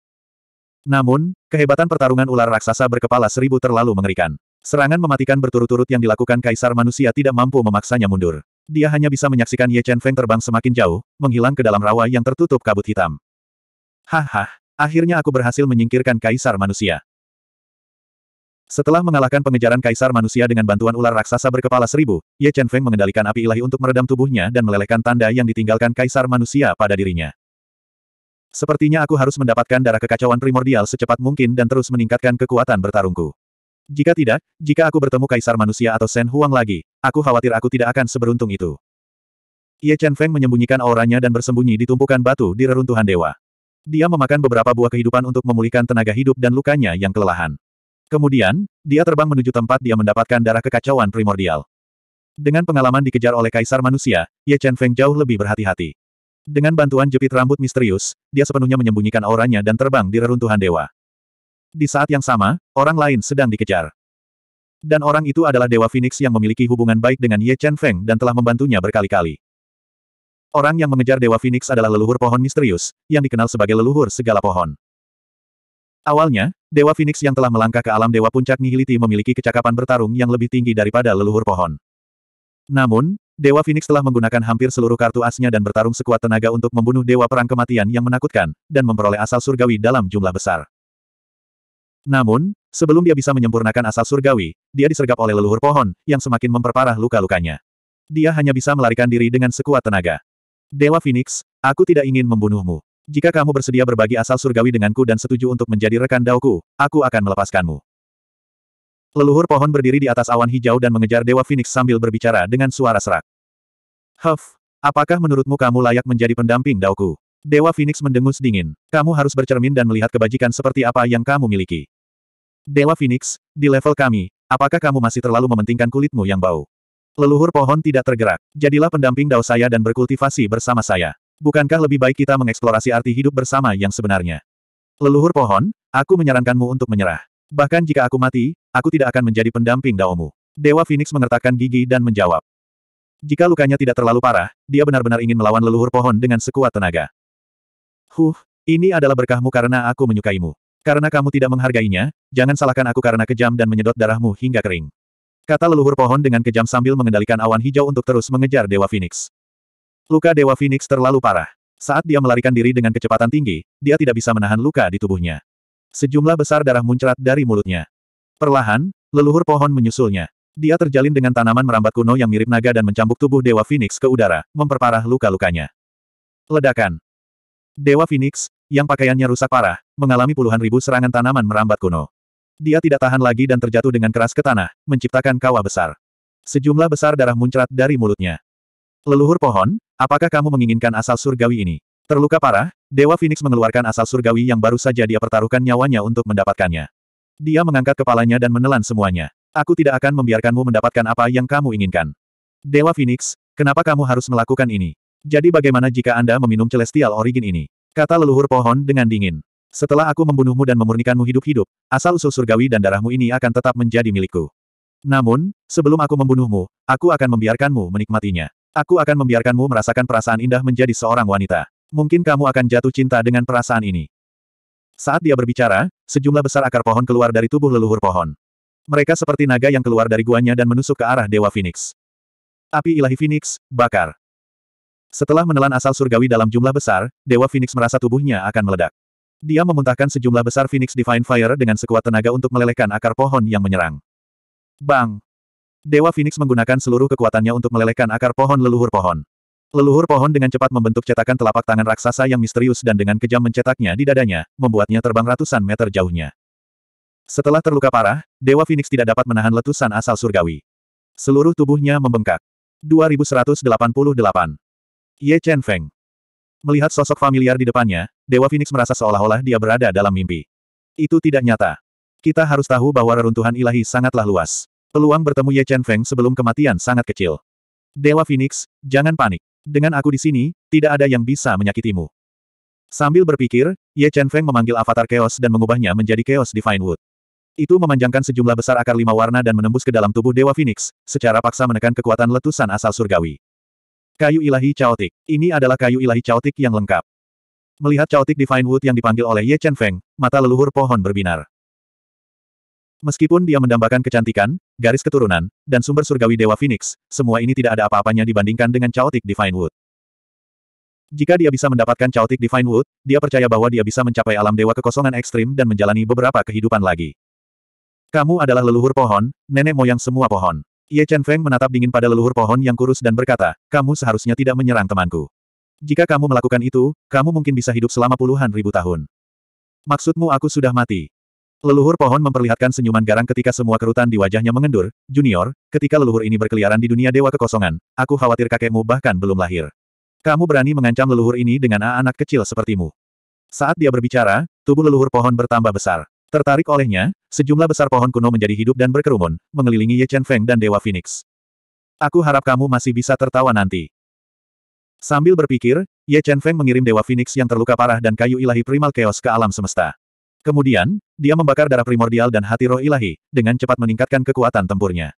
Speaker 1: Namun, kehebatan pertarungan ular raksasa berkepala seribu terlalu mengerikan. Serangan mematikan berturut-turut yang dilakukan kaisar manusia tidak mampu memaksanya mundur. Dia hanya bisa menyaksikan Ye Chen Feng terbang semakin jauh, menghilang ke dalam rawa yang tertutup kabut hitam. Haha, akhirnya aku berhasil menyingkirkan kaisar manusia. Setelah mengalahkan pengejaran kaisar manusia dengan bantuan ular raksasa berkepala seribu, Ye Chen Feng mengendalikan api ilahi untuk meredam tubuhnya dan melelehkan tanda yang ditinggalkan kaisar manusia pada dirinya. Sepertinya aku harus mendapatkan darah kekacauan primordial secepat mungkin dan terus meningkatkan kekuatan bertarungku. Jika tidak, jika aku bertemu kaisar manusia atau Shen Huang lagi, aku khawatir aku tidak akan seberuntung itu. Ye Chen Feng menyembunyikan auranya dan bersembunyi di tumpukan batu di reruntuhan dewa. Dia memakan beberapa buah kehidupan untuk memulihkan tenaga hidup dan lukanya yang kelelahan. Kemudian, dia terbang menuju tempat dia mendapatkan darah kekacauan primordial. Dengan pengalaman dikejar oleh kaisar manusia, Ye Chen Feng jauh lebih berhati-hati. Dengan bantuan jepit rambut misterius, dia sepenuhnya menyembunyikan auranya dan terbang di reruntuhan dewa. Di saat yang sama, orang lain sedang dikejar. Dan orang itu adalah Dewa Phoenix yang memiliki hubungan baik dengan Ye Chen Feng dan telah membantunya berkali-kali. Orang yang mengejar Dewa Phoenix adalah leluhur pohon misterius, yang dikenal sebagai leluhur segala pohon. Awalnya, Dewa Phoenix yang telah melangkah ke alam Dewa Puncak Nihiliti memiliki kecakapan bertarung yang lebih tinggi daripada leluhur pohon. Namun, Dewa Phoenix telah menggunakan hampir seluruh kartu asnya dan bertarung sekuat tenaga untuk membunuh Dewa Perang Kematian yang menakutkan, dan memperoleh asal surgawi dalam jumlah besar. Namun, sebelum dia bisa menyempurnakan asal surgawi, dia disergap oleh leluhur pohon, yang semakin memperparah luka-lukanya. Dia hanya bisa melarikan diri dengan sekuat tenaga. Dewa Phoenix, aku tidak ingin membunuhmu. Jika kamu bersedia berbagi asal surgawi denganku dan setuju untuk menjadi rekan dauku, aku akan melepaskanmu. Leluhur pohon berdiri di atas awan hijau dan mengejar Dewa Phoenix sambil berbicara dengan suara serak. Huff, apakah menurutmu kamu layak menjadi pendamping Daoku? Dewa Phoenix mendengus dingin. Kamu harus bercermin dan melihat kebajikan seperti apa yang kamu miliki. Dewa Phoenix, di level kami, apakah kamu masih terlalu mementingkan kulitmu yang bau? Leluhur pohon tidak tergerak. Jadilah pendamping dao saya dan berkultivasi bersama saya. Bukankah lebih baik kita mengeksplorasi arti hidup bersama yang sebenarnya? Leluhur pohon, aku menyarankanmu untuk menyerah. Bahkan jika aku mati, aku tidak akan menjadi pendamping Daomu. Dewa Phoenix mengertakkan gigi dan menjawab. Jika lukanya tidak terlalu parah, dia benar-benar ingin melawan leluhur pohon dengan sekuat tenaga. Huh, ini adalah berkahmu karena aku menyukaimu. Karena kamu tidak menghargainya, jangan salahkan aku karena kejam dan menyedot darahmu hingga kering. Kata leluhur pohon dengan kejam sambil mengendalikan awan hijau untuk terus mengejar Dewa Phoenix. Luka Dewa Phoenix terlalu parah. Saat dia melarikan diri dengan kecepatan tinggi, dia tidak bisa menahan luka di tubuhnya. Sejumlah besar darah muncrat dari mulutnya. Perlahan, leluhur pohon menyusulnya. Dia terjalin dengan tanaman merambat kuno yang mirip naga dan mencambuk tubuh Dewa Phoenix ke udara, memperparah luka-lukanya. Ledakan. Dewa Phoenix, yang pakaiannya rusak parah, mengalami puluhan ribu serangan tanaman merambat kuno. Dia tidak tahan lagi dan terjatuh dengan keras ke tanah, menciptakan kawah besar. Sejumlah besar darah muncrat dari mulutnya. Leluhur pohon, apakah kamu menginginkan asal surgawi ini? Terluka parah, Dewa Phoenix mengeluarkan asal surgawi yang baru saja dia pertaruhkan nyawanya untuk mendapatkannya. Dia mengangkat kepalanya dan menelan semuanya. Aku tidak akan membiarkanmu mendapatkan apa yang kamu inginkan. Dewa Phoenix, kenapa kamu harus melakukan ini? Jadi bagaimana jika Anda meminum Celestial Origin ini? Kata leluhur pohon dengan dingin. Setelah aku membunuhmu dan memurnikanmu hidup-hidup, asal-usul surgawi dan darahmu ini akan tetap menjadi milikku. Namun, sebelum aku membunuhmu, aku akan membiarkanmu menikmatinya. Aku akan membiarkanmu merasakan perasaan indah menjadi seorang wanita. Mungkin kamu akan jatuh cinta dengan perasaan ini. Saat dia berbicara, sejumlah besar akar pohon keluar dari tubuh leluhur pohon. Mereka seperti naga yang keluar dari guanya dan menusuk ke arah Dewa Phoenix. Api ilahi Phoenix, bakar. Setelah menelan asal surgawi dalam jumlah besar, Dewa Phoenix merasa tubuhnya akan meledak. Dia memuntahkan sejumlah besar Phoenix Divine Fire dengan sekuat tenaga untuk melelehkan akar pohon yang menyerang. Bang! Dewa Phoenix menggunakan seluruh kekuatannya untuk melelehkan akar pohon leluhur pohon. Leluhur pohon dengan cepat membentuk cetakan telapak tangan raksasa yang misterius dan dengan kejam mencetaknya di dadanya, membuatnya terbang ratusan meter jauhnya. Setelah terluka parah, Dewa Phoenix tidak dapat menahan letusan asal surgawi. Seluruh tubuhnya membengkak. 2188 Ye Chen Feng Melihat sosok familiar di depannya, Dewa Phoenix merasa seolah-olah dia berada dalam mimpi. Itu tidak nyata. Kita harus tahu bahwa reruntuhan ilahi sangatlah luas. Peluang bertemu Ye Chen Feng sebelum kematian sangat kecil. Dewa Phoenix, jangan panik. Dengan aku di sini, tidak ada yang bisa menyakitimu. Sambil berpikir, Ye Chen Feng memanggil avatar Chaos dan mengubahnya menjadi Chaos Divine Wood. Itu memanjangkan sejumlah besar akar lima warna dan menembus ke dalam tubuh Dewa Phoenix, secara paksa menekan kekuatan letusan asal surgawi. Kayu ilahi caotik. Ini adalah kayu ilahi caotik yang lengkap. Melihat caotik Divine Wood yang dipanggil oleh Ye Chen Feng, mata leluhur pohon berbinar. Meskipun dia mendambakan kecantikan, garis keturunan, dan sumber surgawi Dewa Phoenix, semua ini tidak ada apa-apanya dibandingkan dengan Chaotic Divine Wood. Jika dia bisa mendapatkan Chaotic Divine Wood, dia percaya bahwa dia bisa mencapai alam dewa kekosongan ekstrim dan menjalani beberapa kehidupan lagi. Kamu adalah leluhur pohon, nenek moyang semua pohon. Ye Chen Feng menatap dingin pada leluhur pohon yang kurus dan berkata, kamu seharusnya tidak menyerang temanku. Jika kamu melakukan itu, kamu mungkin bisa hidup selama puluhan ribu tahun. Maksudmu aku sudah mati. Leluhur pohon memperlihatkan senyuman garang ketika semua kerutan di wajahnya mengendur. Junior, ketika leluhur ini berkeliaran di dunia dewa kekosongan, aku khawatir kakekmu bahkan belum lahir. Kamu berani mengancam leluhur ini dengan A anak kecil sepertimu. Saat dia berbicara, tubuh leluhur pohon bertambah besar. Tertarik olehnya, sejumlah besar pohon kuno menjadi hidup dan berkerumun, mengelilingi Ye Chen Feng dan Dewa Phoenix. Aku harap kamu masih bisa tertawa nanti. Sambil berpikir, Ye Chen Feng mengirim Dewa Phoenix yang terluka parah dan kayu ilahi primal chaos ke alam semesta. Kemudian, dia membakar darah primordial dan hati roh ilahi, dengan cepat meningkatkan kekuatan tempurnya.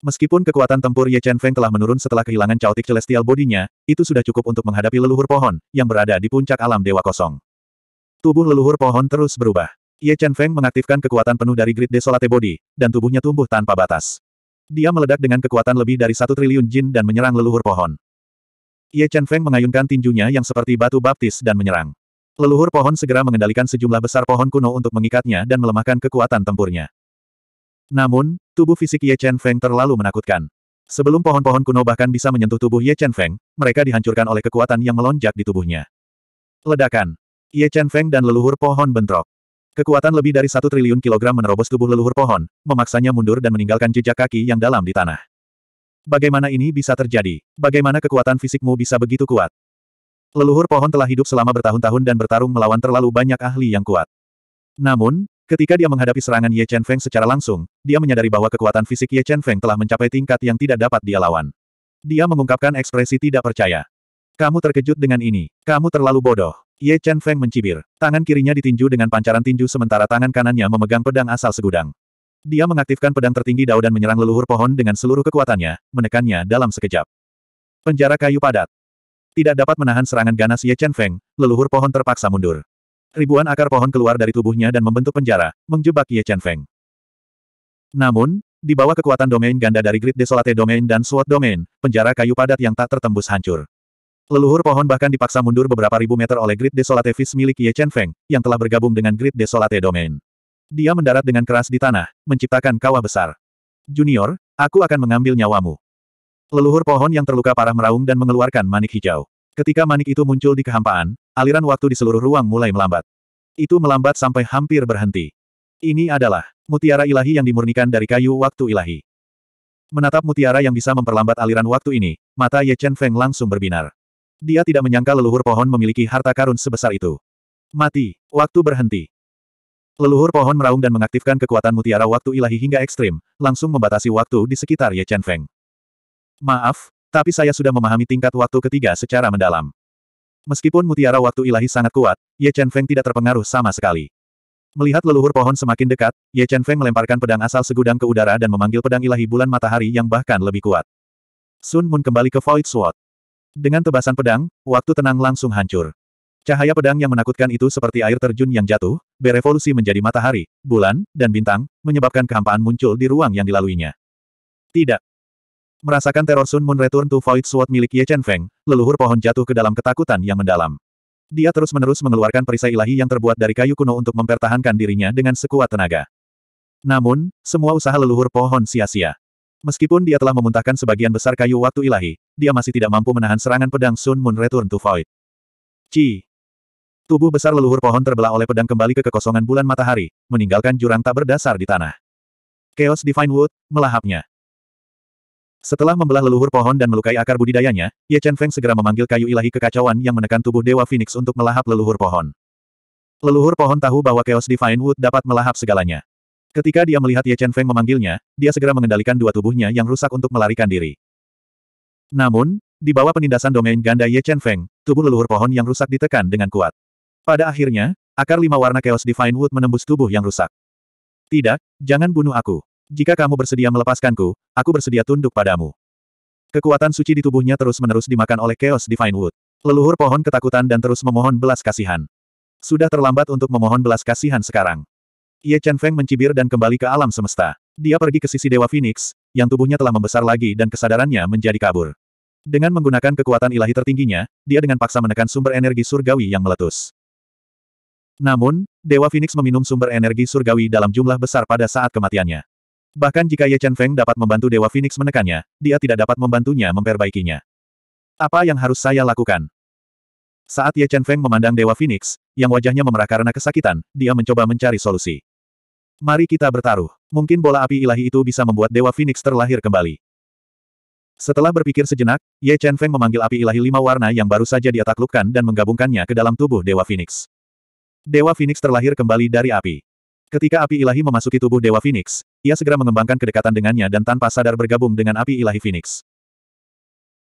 Speaker 1: Meskipun kekuatan tempur Ye Chen Feng telah menurun setelah kehilangan caotik celestial bodinya, itu sudah cukup untuk menghadapi leluhur pohon, yang berada di puncak alam dewa kosong. Tubuh leluhur pohon terus berubah. Ye Chen Feng mengaktifkan kekuatan penuh dari grid desolate body, dan tubuhnya tumbuh tanpa batas. Dia meledak dengan kekuatan lebih dari satu triliun jin dan menyerang leluhur pohon. Ye Chen Feng mengayunkan tinjunya yang seperti batu baptis dan menyerang. Leluhur pohon segera mengendalikan sejumlah besar pohon kuno untuk mengikatnya dan melemahkan kekuatan tempurnya. Namun, tubuh fisik Ye Chen Feng terlalu menakutkan. Sebelum pohon-pohon kuno bahkan bisa menyentuh tubuh Ye Chen Feng, mereka dihancurkan oleh kekuatan yang melonjak di tubuhnya. Ledakan. Ye Chen Feng dan leluhur pohon bentrok. Kekuatan lebih dari satu triliun kilogram menerobos tubuh leluhur pohon, memaksanya mundur dan meninggalkan jejak kaki yang dalam di tanah. Bagaimana ini bisa terjadi? Bagaimana kekuatan fisikmu bisa begitu kuat? Leluhur pohon telah hidup selama bertahun-tahun dan bertarung melawan terlalu banyak ahli yang kuat. Namun, ketika dia menghadapi serangan Ye Chen Feng secara langsung, dia menyadari bahwa kekuatan fisik Ye Chen Feng telah mencapai tingkat yang tidak dapat dia lawan. Dia mengungkapkan ekspresi tidak percaya. Kamu terkejut dengan ini. Kamu terlalu bodoh. Ye Chen Feng mencibir. Tangan kirinya ditinju dengan pancaran tinju sementara tangan kanannya memegang pedang asal segudang. Dia mengaktifkan pedang tertinggi Dao dan menyerang leluhur pohon dengan seluruh kekuatannya, menekannya dalam sekejap. Penjara kayu padat. Tidak dapat menahan serangan ganas Ye Chen Feng, leluhur pohon terpaksa mundur. Ribuan akar pohon keluar dari tubuhnya dan membentuk penjara, menjebak Ye Chen Feng. Namun, di bawah kekuatan domain ganda dari Grid Desolate Domain dan Sword Domain, penjara kayu padat yang tak tertembus hancur. Leluhur pohon bahkan dipaksa mundur beberapa ribu meter oleh Grid Desolate Fist milik Ye Chen Feng, yang telah bergabung dengan Grid Desolate Domain. Dia mendarat dengan keras di tanah, menciptakan kawah besar. Junior, aku akan mengambil nyawamu. Leluhur pohon yang terluka parah meraung dan mengeluarkan manik hijau. Ketika manik itu muncul di kehampaan, aliran waktu di seluruh ruang mulai melambat. Itu melambat sampai hampir berhenti. Ini adalah mutiara ilahi yang dimurnikan dari kayu waktu ilahi. Menatap mutiara yang bisa memperlambat aliran waktu ini, mata Ye Chen Feng langsung berbinar. Dia tidak menyangka leluhur pohon memiliki harta karun sebesar itu. Mati, waktu berhenti. Leluhur pohon meraung dan mengaktifkan kekuatan mutiara waktu ilahi hingga ekstrim, langsung membatasi waktu di sekitar Ye Chen Feng. Maaf, tapi saya sudah memahami tingkat waktu ketiga secara mendalam. Meskipun mutiara waktu ilahi sangat kuat, Ye Chen Feng tidak terpengaruh sama sekali. Melihat leluhur pohon semakin dekat, Ye Chen Feng melemparkan pedang asal segudang ke udara dan memanggil pedang ilahi bulan matahari yang bahkan lebih kuat. Sun Moon kembali ke Void Sword. Dengan tebasan pedang, waktu tenang langsung hancur. Cahaya pedang yang menakutkan itu seperti air terjun yang jatuh, berevolusi menjadi matahari, bulan, dan bintang, menyebabkan kehampaan muncul di ruang yang dilaluinya. Tidak, Merasakan teror Sun Moon Return to Void Sword milik Ye Chen Feng, leluhur pohon jatuh ke dalam ketakutan yang mendalam. Dia terus-menerus mengeluarkan perisai ilahi yang terbuat dari kayu kuno untuk mempertahankan dirinya dengan sekuat tenaga. Namun, semua usaha leluhur pohon sia-sia. Meskipun dia telah memuntahkan sebagian besar kayu waktu ilahi, dia masih tidak mampu menahan serangan pedang Sun Moon Return to Void. Ci. Tubuh besar leluhur pohon terbelah oleh pedang kembali ke kekosongan bulan matahari, meninggalkan jurang tak berdasar di tanah. Chaos Divine Wood, melahapnya. Setelah membelah leluhur pohon dan melukai akar budidayanya, Ye Chen Feng segera memanggil kayu ilahi kekacauan yang menekan tubuh Dewa Phoenix untuk melahap leluhur pohon. Leluhur pohon tahu bahwa Chaos Divine Wood dapat melahap segalanya. Ketika dia melihat Ye Chen Feng memanggilnya, dia segera mengendalikan dua tubuhnya yang rusak untuk melarikan diri. Namun, di bawah penindasan domain ganda Ye Chen Feng, tubuh leluhur pohon yang rusak ditekan dengan kuat. Pada akhirnya, akar lima warna Chaos Divine Wood menembus tubuh yang rusak. Tidak, jangan bunuh aku. Jika kamu bersedia melepaskanku, aku bersedia tunduk padamu. Kekuatan suci di tubuhnya terus-menerus dimakan oleh Chaos Divine Wood. Leluhur pohon ketakutan dan terus memohon belas kasihan. Sudah terlambat untuk memohon belas kasihan sekarang. Ye Chen Feng mencibir dan kembali ke alam semesta. Dia pergi ke sisi Dewa Phoenix, yang tubuhnya telah membesar lagi dan kesadarannya menjadi kabur. Dengan menggunakan kekuatan ilahi tertingginya, dia dengan paksa menekan sumber energi surgawi yang meletus. Namun, Dewa Phoenix meminum sumber energi surgawi dalam jumlah besar pada saat kematiannya. Bahkan jika Ye Chen Feng dapat membantu Dewa Phoenix menekannya, dia tidak dapat membantunya memperbaikinya. Apa yang harus saya lakukan? Saat Ye Chen Feng memandang Dewa Phoenix, yang wajahnya memerah karena kesakitan, dia mencoba mencari solusi. Mari kita bertaruh. Mungkin bola api ilahi itu bisa membuat Dewa Phoenix terlahir kembali. Setelah berpikir sejenak, Ye Chen Feng memanggil api ilahi lima warna yang baru saja dia taklukkan dan menggabungkannya ke dalam tubuh Dewa Phoenix. Dewa Phoenix terlahir kembali dari api. Ketika api ilahi memasuki tubuh Dewa Phoenix, ia segera mengembangkan kedekatan dengannya dan tanpa sadar bergabung dengan api ilahi Phoenix.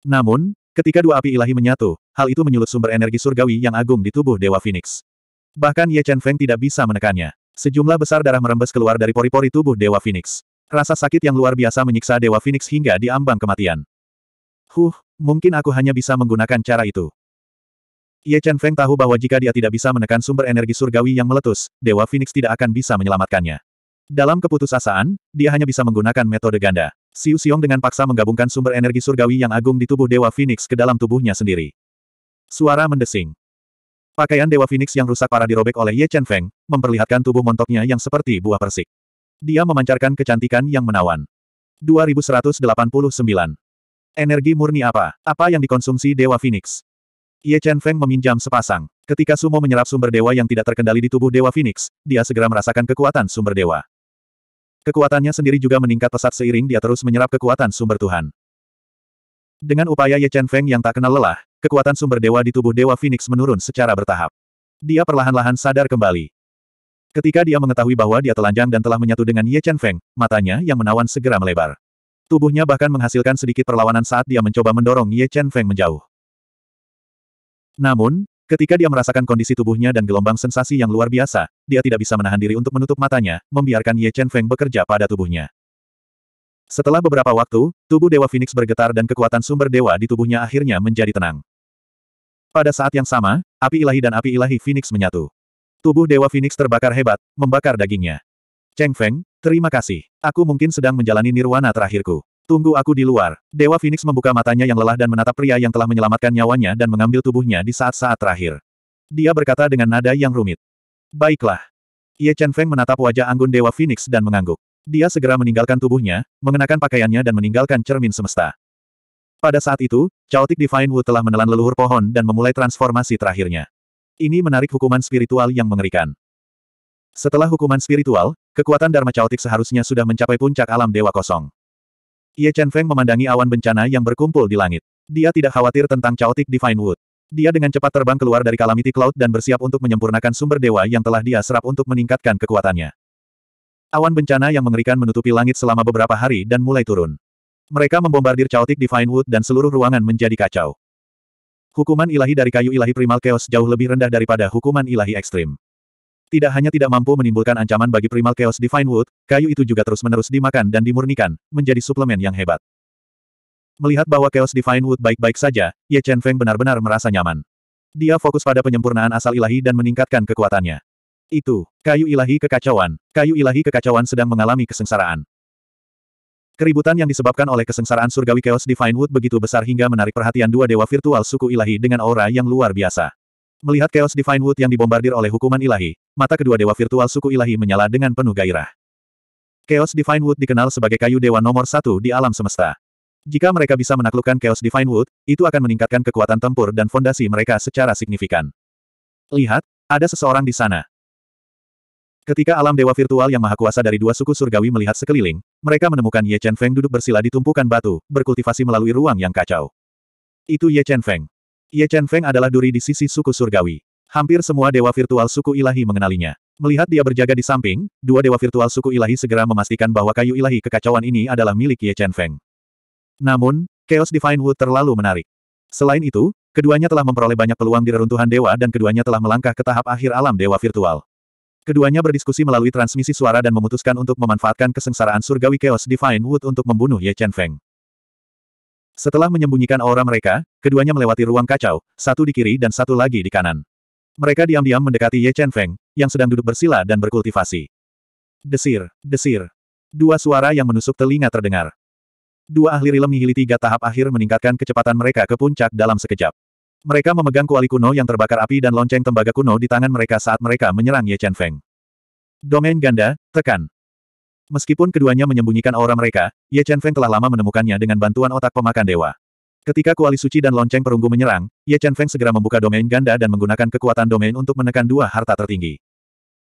Speaker 1: Namun, ketika dua api ilahi menyatu, hal itu menyulut sumber energi surgawi yang agung di tubuh Dewa Phoenix. Bahkan Ye Chen Feng tidak bisa menekannya. Sejumlah besar darah merembes keluar dari pori-pori tubuh Dewa Phoenix. Rasa sakit yang luar biasa menyiksa Dewa Phoenix hingga diambang kematian. Huh, mungkin aku hanya bisa menggunakan cara itu. Ye Chen Feng tahu bahwa jika dia tidak bisa menekan sumber energi surgawi yang meletus, Dewa Phoenix tidak akan bisa menyelamatkannya. Dalam keputusasaan, dia hanya bisa menggunakan metode ganda. Siu Xiong dengan paksa menggabungkan sumber energi surgawi yang agung di tubuh Dewa Phoenix ke dalam tubuhnya sendiri. Suara mendesing. Pakaian Dewa Phoenix yang rusak parah dirobek oleh Ye Chen Feng, memperlihatkan tubuh montoknya yang seperti buah persik. Dia memancarkan kecantikan yang menawan. 2189. Energi murni apa? Apa yang dikonsumsi Dewa Phoenix? Ye Chen Feng meminjam sepasang. Ketika Sumo menyerap sumber dewa yang tidak terkendali di tubuh Dewa Phoenix, dia segera merasakan kekuatan sumber dewa. Kekuatannya sendiri juga meningkat pesat seiring dia terus menyerap kekuatan sumber Tuhan. Dengan upaya Ye Chen Feng yang tak kenal lelah, kekuatan sumber dewa di tubuh Dewa Phoenix menurun secara bertahap. Dia perlahan-lahan sadar kembali. Ketika dia mengetahui bahwa dia telanjang dan telah menyatu dengan Ye Chen Feng, matanya yang menawan segera melebar. Tubuhnya bahkan menghasilkan sedikit perlawanan saat dia mencoba mendorong Ye Chen Feng menjauh. Namun, ketika dia merasakan kondisi tubuhnya dan gelombang sensasi yang luar biasa, dia tidak bisa menahan diri untuk menutup matanya, membiarkan Ye Chen Feng bekerja pada tubuhnya. Setelah beberapa waktu, tubuh Dewa Phoenix bergetar dan kekuatan sumber dewa di tubuhnya akhirnya menjadi tenang. Pada saat yang sama, api ilahi dan api ilahi Phoenix menyatu. Tubuh Dewa Phoenix terbakar hebat, membakar dagingnya. Cheng Feng, terima kasih. Aku mungkin sedang menjalani nirwana terakhirku. Tunggu aku di luar. Dewa Phoenix membuka matanya yang lelah dan menatap pria yang telah menyelamatkan nyawanya dan mengambil tubuhnya di saat-saat terakhir. Dia berkata dengan nada yang rumit. Baiklah. Ye Chen Feng menatap wajah anggun Dewa Phoenix dan mengangguk. Dia segera meninggalkan tubuhnya, mengenakan pakaiannya dan meninggalkan cermin semesta. Pada saat itu, Chaotic Divine Wu telah menelan leluhur pohon dan memulai transformasi terakhirnya. Ini menarik hukuman spiritual yang mengerikan. Setelah hukuman spiritual, kekuatan Dharma Chaotic seharusnya sudah mencapai puncak alam Dewa Kosong. Ye Chen Feng memandangi awan bencana yang berkumpul di langit. Dia tidak khawatir tentang Chaotic Divine Wood. Dia dengan cepat terbang keluar dari Calamity Cloud dan bersiap untuk menyempurnakan sumber dewa yang telah dia serap untuk meningkatkan kekuatannya. Awan bencana yang mengerikan menutupi langit selama beberapa hari dan mulai turun. Mereka membombardir Chaotic Divine Wood dan seluruh ruangan menjadi kacau. Hukuman ilahi dari kayu ilahi primal chaos jauh lebih rendah daripada hukuman ilahi ekstrim. Tidak hanya tidak mampu menimbulkan ancaman bagi primal chaos Divine Wood, kayu itu juga terus-menerus dimakan dan dimurnikan, menjadi suplemen yang hebat. Melihat bahwa chaos Divine Wood baik-baik saja, Ye Chen Feng benar-benar merasa nyaman. Dia fokus pada penyempurnaan asal ilahi dan meningkatkan kekuatannya. Itu, kayu ilahi kekacauan. Kayu ilahi kekacauan sedang mengalami kesengsaraan. Keributan yang disebabkan oleh kesengsaraan surgawi Chaos Divine Wood begitu besar hingga menarik perhatian dua dewa virtual suku ilahi dengan aura yang luar biasa. Melihat Chaos Divine Wood yang dibombardir oleh hukuman ilahi, mata kedua dewa virtual suku ilahi menyala dengan penuh gairah. Chaos Divine Wood dikenal sebagai kayu dewa nomor satu di alam semesta. Jika mereka bisa menaklukkan Chaos Divine Wood, itu akan meningkatkan kekuatan tempur dan fondasi mereka secara signifikan. Lihat, ada seseorang di sana. Ketika alam dewa virtual yang maha kuasa dari dua suku surgawi melihat sekeliling, mereka menemukan Ye Chen Feng duduk bersila di tumpukan batu, berkultivasi melalui ruang yang kacau. Itu Ye Chen Feng. Ye Chen Feng adalah duri di sisi suku surgawi. Hampir semua dewa virtual suku ilahi mengenalinya. Melihat dia berjaga di samping, dua dewa virtual suku ilahi segera memastikan bahwa kayu ilahi kekacauan ini adalah milik Ye Chen Feng. Namun, Chaos Divine Wood terlalu menarik. Selain itu, keduanya telah memperoleh banyak peluang di reruntuhan dewa dan keduanya telah melangkah ke tahap akhir alam dewa virtual. Keduanya berdiskusi melalui transmisi suara dan memutuskan untuk memanfaatkan kesengsaraan surgawi Chaos Divine Wood untuk membunuh Ye Chen Feng. Setelah menyembunyikan aura mereka, keduanya melewati ruang kacau, satu di kiri dan satu lagi di kanan. Mereka diam-diam mendekati Ye Chen Feng, yang sedang duduk bersila dan berkultivasi. Desir, desir. Dua suara yang menusuk telinga terdengar. Dua ahli rilem nihili tiga tahap akhir meningkatkan kecepatan mereka ke puncak dalam sekejap. Mereka memegang kuali kuno yang terbakar api dan lonceng tembaga kuno di tangan mereka saat mereka menyerang Ye Chen Feng. Domain ganda, tekan. Meskipun keduanya menyembunyikan aura mereka, Ye Chen Feng telah lama menemukannya dengan bantuan otak pemakan dewa. Ketika kuali suci dan lonceng perunggu menyerang, Ye Chen Feng segera membuka domain ganda dan menggunakan kekuatan domain untuk menekan dua harta tertinggi.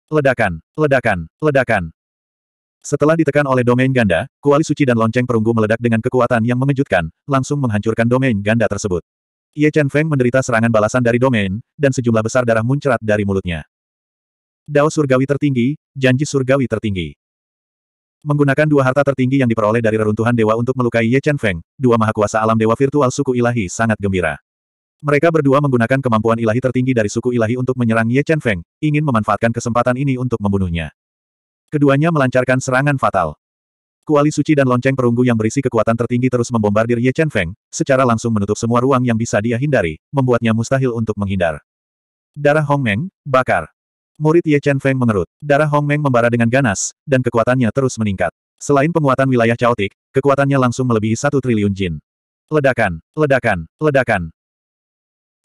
Speaker 1: Ledakan, ledakan, ledakan. Setelah ditekan oleh domain ganda, kuali suci dan lonceng perunggu meledak dengan kekuatan yang mengejutkan, langsung menghancurkan domain ganda tersebut. Ye Chen Feng menderita serangan balasan dari domain, dan sejumlah besar darah muncrat dari mulutnya. Dao surgawi tertinggi, janji surgawi tertinggi. Menggunakan dua harta tertinggi yang diperoleh dari reruntuhan dewa untuk melukai Ye Chen Feng, dua mahakuasa alam dewa virtual suku ilahi sangat gembira. Mereka berdua menggunakan kemampuan ilahi tertinggi dari suku ilahi untuk menyerang Ye Chen Feng, ingin memanfaatkan kesempatan ini untuk membunuhnya. Keduanya melancarkan serangan fatal. Kuali suci dan lonceng perunggu yang berisi kekuatan tertinggi terus membombardir Ye Chen Feng, secara langsung menutup semua ruang yang bisa dia hindari, membuatnya mustahil untuk menghindar. Darah Hong Meng, bakar. Murid Ye Chen Feng mengerut. Darah Hong Meng membara dengan ganas, dan kekuatannya terus meningkat. Selain penguatan wilayah caotik, kekuatannya langsung melebihi satu triliun jin. Ledakan, ledakan, ledakan.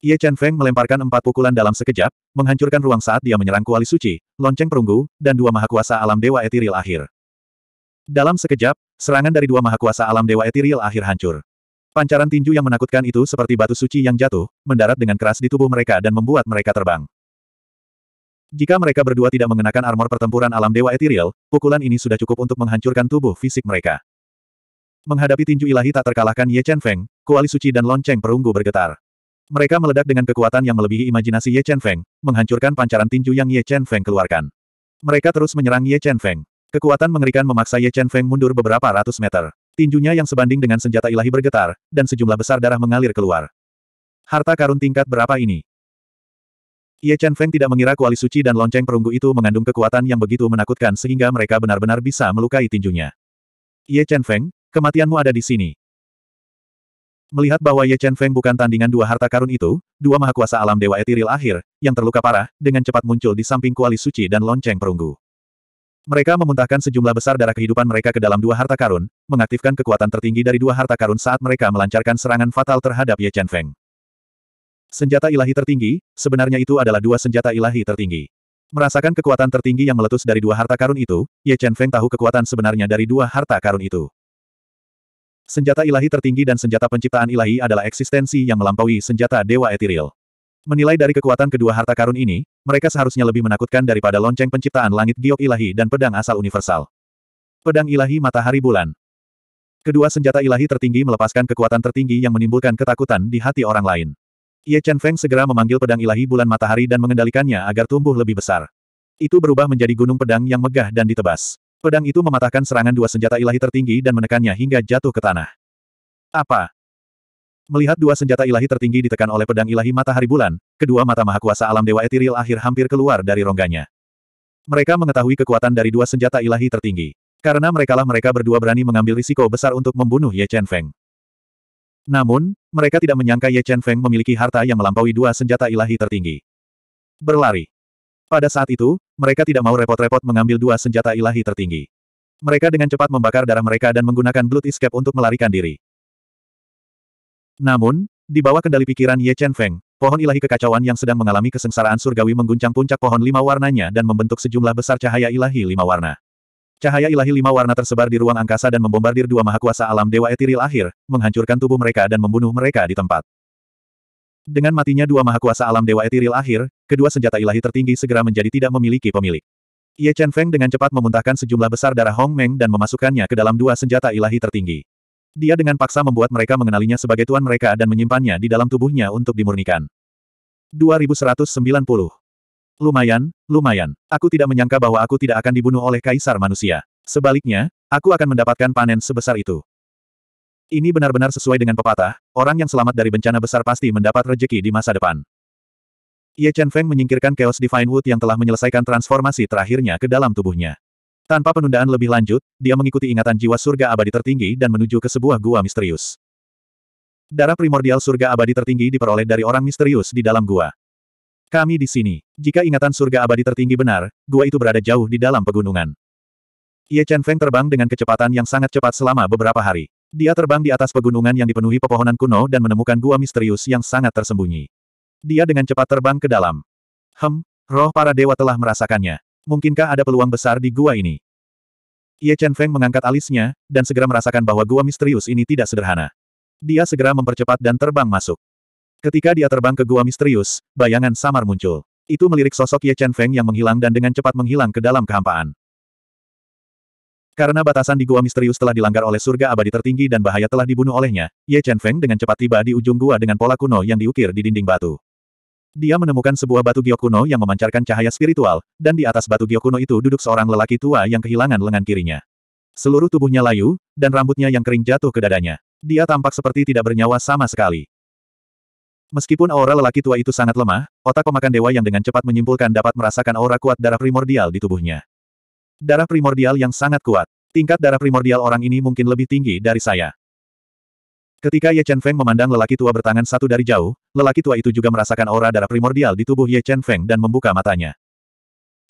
Speaker 1: Ye Chen Feng melemparkan empat pukulan dalam sekejap, menghancurkan ruang saat dia menyerang kuali suci, lonceng perunggu, dan dua mahakuasa alam dewa etiril akhir. Dalam sekejap, serangan dari dua mahakuasa alam dewa etiril akhir hancur. Pancaran tinju yang menakutkan itu seperti batu suci yang jatuh, mendarat dengan keras di tubuh mereka dan membuat mereka terbang. Jika mereka berdua tidak mengenakan armor pertempuran alam Dewa Ethereal, pukulan ini sudah cukup untuk menghancurkan tubuh fisik mereka. Menghadapi tinju ilahi tak terkalahkan Ye Chen Feng, Kuali Suci dan lonceng perunggu bergetar. Mereka meledak dengan kekuatan yang melebihi imajinasi Ye Chen Feng, menghancurkan pancaran tinju yang Ye Chen Feng keluarkan. Mereka terus menyerang Ye Chen Feng. Kekuatan mengerikan memaksa Ye Chen Feng mundur beberapa ratus meter. Tinjunya yang sebanding dengan senjata ilahi bergetar, dan sejumlah besar darah mengalir keluar. Harta karun tingkat berapa ini? Ye Chen Feng tidak mengira kuali suci dan lonceng perunggu itu mengandung kekuatan yang begitu menakutkan sehingga mereka benar-benar bisa melukai tinjunya. Ye Chen Feng, kematianmu ada di sini. Melihat bahwa Ye Chen Feng bukan tandingan dua harta karun itu, dua mahakuasa alam Dewa Etiril akhir, yang terluka parah, dengan cepat muncul di samping kuali suci dan lonceng perunggu. Mereka memuntahkan sejumlah besar darah kehidupan mereka ke dalam dua harta karun, mengaktifkan kekuatan tertinggi dari dua harta karun saat mereka melancarkan serangan fatal terhadap Ye Chen Feng. Senjata ilahi tertinggi, sebenarnya itu adalah dua senjata ilahi tertinggi. Merasakan kekuatan tertinggi yang meletus dari dua harta karun itu, Ye Chen Feng tahu kekuatan sebenarnya dari dua harta karun itu. Senjata ilahi tertinggi dan senjata penciptaan ilahi adalah eksistensi yang melampaui senjata dewa etiril. Menilai dari kekuatan kedua harta karun ini, mereka seharusnya lebih menakutkan daripada lonceng penciptaan langit giok ilahi dan pedang asal universal. Pedang ilahi matahari bulan. Kedua senjata ilahi tertinggi melepaskan kekuatan tertinggi yang menimbulkan ketakutan di hati orang lain. Ye Chen Feng segera memanggil pedang ilahi bulan matahari dan mengendalikannya agar tumbuh lebih besar. Itu berubah menjadi gunung pedang yang megah dan ditebas. Pedang itu mematahkan serangan dua senjata ilahi tertinggi dan menekannya hingga jatuh ke tanah. Apa? Melihat dua senjata ilahi tertinggi ditekan oleh pedang ilahi matahari bulan, kedua mata maha kuasa alam dewa etiril akhir hampir keluar dari rongganya. Mereka mengetahui kekuatan dari dua senjata ilahi tertinggi. Karena merekalah mereka berdua berani mengambil risiko besar untuk membunuh Ye Chen Feng. Namun, mereka tidak menyangka Ye Chen Feng memiliki harta yang melampaui dua senjata ilahi tertinggi. Berlari. Pada saat itu, mereka tidak mau repot-repot mengambil dua senjata ilahi tertinggi. Mereka dengan cepat membakar darah mereka dan menggunakan Blood Escape untuk melarikan diri. Namun, di bawah kendali pikiran Ye Chen Feng, pohon ilahi kekacauan yang sedang mengalami kesengsaraan surgawi mengguncang puncak pohon lima warnanya dan membentuk sejumlah besar cahaya ilahi lima warna. Cahaya ilahi lima warna tersebar di ruang angkasa dan membombardir dua mahakuasa alam dewa etiril akhir, menghancurkan tubuh mereka dan membunuh mereka di tempat. Dengan matinya dua mahakuasa alam dewa etiril akhir, kedua senjata ilahi tertinggi segera menjadi tidak memiliki pemilik. Ye Chen Feng dengan cepat memuntahkan sejumlah besar darah Hong Meng dan memasukkannya ke dalam dua senjata ilahi tertinggi. Dia dengan paksa membuat mereka mengenalinya sebagai tuan mereka dan menyimpannya di dalam tubuhnya untuk dimurnikan. 2190 Lumayan, lumayan. Aku tidak menyangka bahwa aku tidak akan dibunuh oleh kaisar manusia. Sebaliknya, aku akan mendapatkan panen sebesar itu. Ini benar-benar sesuai dengan pepatah, orang yang selamat dari bencana besar pasti mendapat rejeki di masa depan. Ye Chen Feng menyingkirkan Chaos Divine Wood yang telah menyelesaikan transformasi terakhirnya ke dalam tubuhnya. Tanpa penundaan lebih lanjut, dia mengikuti ingatan jiwa surga abadi tertinggi dan menuju ke sebuah gua misterius. Darah primordial surga abadi tertinggi diperoleh dari orang misterius di dalam gua. Kami di sini. Jika ingatan surga abadi tertinggi benar, gua itu berada jauh di dalam pegunungan. Ye Chen Feng terbang dengan kecepatan yang sangat cepat selama beberapa hari. Dia terbang di atas pegunungan yang dipenuhi pepohonan kuno dan menemukan gua misterius yang sangat tersembunyi. Dia dengan cepat terbang ke dalam. Hem, roh para dewa telah merasakannya. Mungkinkah ada peluang besar di gua ini? Ye Chen Feng mengangkat alisnya, dan segera merasakan bahwa gua misterius ini tidak sederhana. Dia segera mempercepat dan terbang masuk. Ketika dia terbang ke gua misterius, bayangan samar muncul. Itu melirik sosok Ye Chen Feng yang menghilang dan dengan cepat menghilang ke dalam kehampaan. Karena batasan di gua misterius telah dilanggar oleh surga abadi tertinggi dan bahaya telah dibunuh olehnya, Ye Chen Feng dengan cepat tiba di ujung gua dengan pola kuno yang diukir di dinding batu. Dia menemukan sebuah batu giok kuno yang memancarkan cahaya spiritual, dan di atas batu giok kuno itu duduk seorang lelaki tua yang kehilangan lengan kirinya. Seluruh tubuhnya layu, dan rambutnya yang kering jatuh ke dadanya. Dia tampak seperti tidak bernyawa sama sekali. Meskipun aura lelaki tua itu sangat lemah, otak pemakan dewa yang dengan cepat menyimpulkan dapat merasakan aura kuat darah primordial di tubuhnya. Darah primordial yang sangat kuat. Tingkat darah primordial orang ini mungkin lebih tinggi dari saya. Ketika Ye Chen Feng memandang lelaki tua bertangan satu dari jauh, lelaki tua itu juga merasakan aura darah primordial di tubuh Ye Chen Feng dan membuka matanya.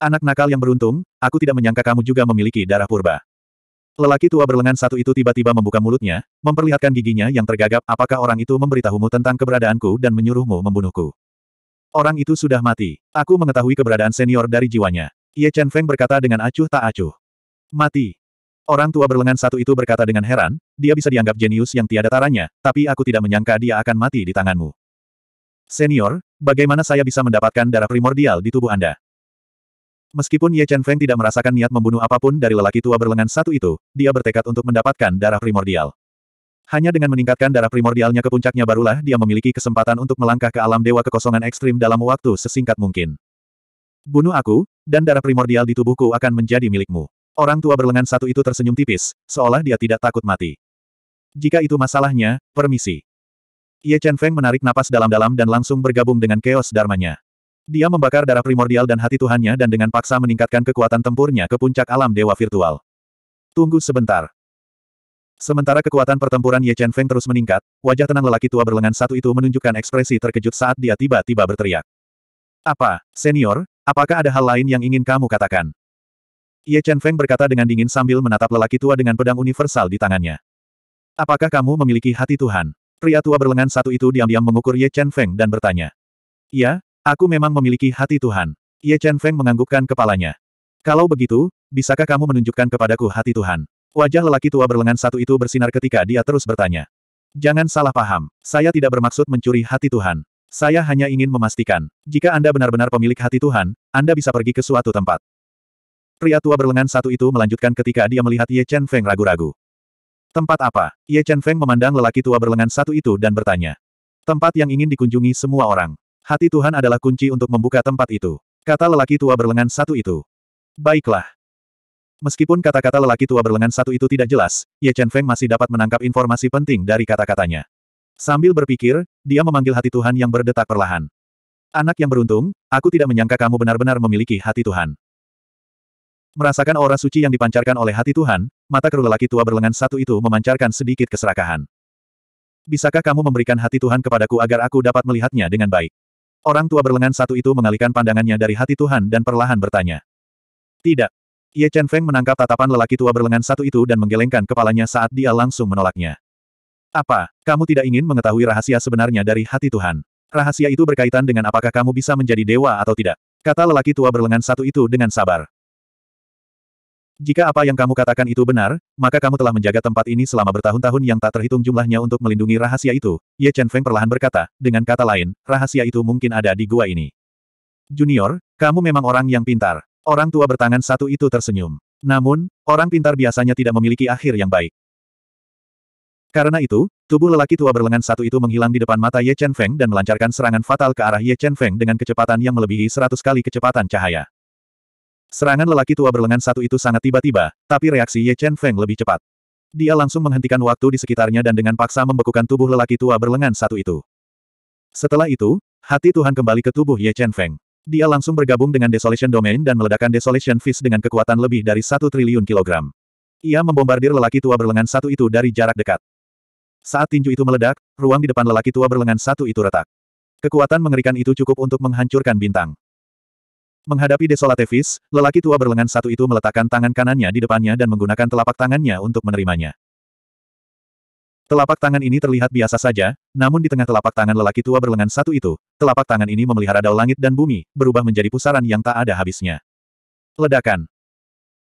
Speaker 1: Anak nakal yang beruntung, aku tidak menyangka kamu juga memiliki darah purba. Lelaki tua berlengan satu itu tiba-tiba membuka mulutnya, memperlihatkan giginya yang tergagap, apakah orang itu memberitahumu tentang keberadaanku dan menyuruhmu membunuhku. Orang itu sudah mati. Aku mengetahui keberadaan senior dari jiwanya. Ye Chen Feng berkata dengan acuh tak acuh. Mati. Orang tua berlengan satu itu berkata dengan heran, dia bisa dianggap jenius yang tiada taranya, tapi aku tidak menyangka dia akan mati di tanganmu. Senior, bagaimana saya bisa mendapatkan darah primordial di tubuh Anda? Meskipun Ye Chen Feng tidak merasakan niat membunuh apapun dari lelaki tua berlengan satu itu, dia bertekad untuk mendapatkan darah primordial. Hanya dengan meningkatkan darah primordialnya ke puncaknya barulah dia memiliki kesempatan untuk melangkah ke alam dewa kekosongan ekstrim dalam waktu sesingkat mungkin. Bunuh aku, dan darah primordial di tubuhku akan menjadi milikmu. Orang tua berlengan satu itu tersenyum tipis, seolah dia tidak takut mati. Jika itu masalahnya, permisi. Ye Chen Feng menarik napas dalam-dalam dan langsung bergabung dengan keos darmanya. Dia membakar darah primordial dan hati Tuhannya dan dengan paksa meningkatkan kekuatan tempurnya ke puncak alam dewa virtual. Tunggu sebentar. Sementara kekuatan pertempuran Ye Chen Feng terus meningkat, wajah tenang lelaki tua berlengan satu itu menunjukkan ekspresi terkejut saat dia tiba-tiba berteriak. Apa, senior, apakah ada hal lain yang ingin kamu katakan? Ye Chen Feng berkata dengan dingin sambil menatap lelaki tua dengan pedang universal di tangannya. Apakah kamu memiliki hati Tuhan? Pria tua berlengan satu itu diam-diam mengukur Ye Chen Feng dan bertanya. Ya, Aku memang memiliki hati Tuhan. Ye Chen Feng menganggukkan kepalanya. Kalau begitu, bisakah kamu menunjukkan kepadaku hati Tuhan? Wajah lelaki tua berlengan satu itu bersinar ketika dia terus bertanya. Jangan salah paham, saya tidak bermaksud mencuri hati Tuhan. Saya hanya ingin memastikan, jika Anda benar-benar pemilik hati Tuhan, Anda bisa pergi ke suatu tempat. Pria tua berlengan satu itu melanjutkan ketika dia melihat Ye Chen Feng ragu-ragu. Tempat apa? Ye Chen Feng memandang lelaki tua berlengan satu itu dan bertanya. Tempat yang ingin dikunjungi semua orang. Hati Tuhan adalah kunci untuk membuka tempat itu. Kata lelaki tua berlengan satu itu. Baiklah. Meskipun kata-kata lelaki tua berlengan satu itu tidak jelas, Ye Chen Feng masih dapat menangkap informasi penting dari kata-katanya. Sambil berpikir, dia memanggil hati Tuhan yang berdetak perlahan. Anak yang beruntung, aku tidak menyangka kamu benar-benar memiliki hati Tuhan. Merasakan aura suci yang dipancarkan oleh hati Tuhan, mata keru lelaki tua berlengan satu itu memancarkan sedikit keserakahan. Bisakah kamu memberikan hati Tuhan kepadaku agar aku dapat melihatnya dengan baik? Orang tua berlengan satu itu mengalihkan pandangannya dari hati Tuhan dan perlahan bertanya. Tidak. Ye Chen Feng menangkap tatapan lelaki tua berlengan satu itu dan menggelengkan kepalanya saat dia langsung menolaknya. Apa, kamu tidak ingin mengetahui rahasia sebenarnya dari hati Tuhan? Rahasia itu berkaitan dengan apakah kamu bisa menjadi dewa atau tidak. Kata lelaki tua berlengan satu itu dengan sabar. Jika apa yang kamu katakan itu benar, maka kamu telah menjaga tempat ini selama bertahun-tahun yang tak terhitung jumlahnya untuk melindungi rahasia itu, Ye Chen Feng perlahan berkata, dengan kata lain, rahasia itu mungkin ada di gua ini. Junior, kamu memang orang yang pintar. Orang tua bertangan satu itu tersenyum. Namun, orang pintar biasanya tidak memiliki akhir yang baik. Karena itu, tubuh lelaki tua berlengan satu itu menghilang di depan mata Ye Chen Feng dan melancarkan serangan fatal ke arah Ye Chen Feng dengan kecepatan yang melebihi seratus kali kecepatan cahaya. Serangan lelaki tua berlengan satu itu sangat tiba-tiba, tapi reaksi Ye Chen Feng lebih cepat. Dia langsung menghentikan waktu di sekitarnya dan dengan paksa membekukan tubuh lelaki tua berlengan satu itu. Setelah itu, hati Tuhan kembali ke tubuh Ye Chen Feng. Dia langsung bergabung dengan Desolation Domain dan meledakkan Desolation Fist dengan kekuatan lebih dari satu triliun kilogram. Ia membombardir lelaki tua berlengan satu itu dari jarak dekat. Saat tinju itu meledak, ruang di depan lelaki tua berlengan satu itu retak. Kekuatan mengerikan itu cukup untuk menghancurkan bintang. Menghadapi Desolate Desolatevis, lelaki tua berlengan satu itu meletakkan tangan kanannya di depannya dan menggunakan telapak tangannya untuk menerimanya. Telapak tangan ini terlihat biasa saja, namun di tengah telapak tangan lelaki tua berlengan satu itu, telapak tangan ini memelihara daun langit dan bumi, berubah menjadi pusaran yang tak ada habisnya. Ledakan.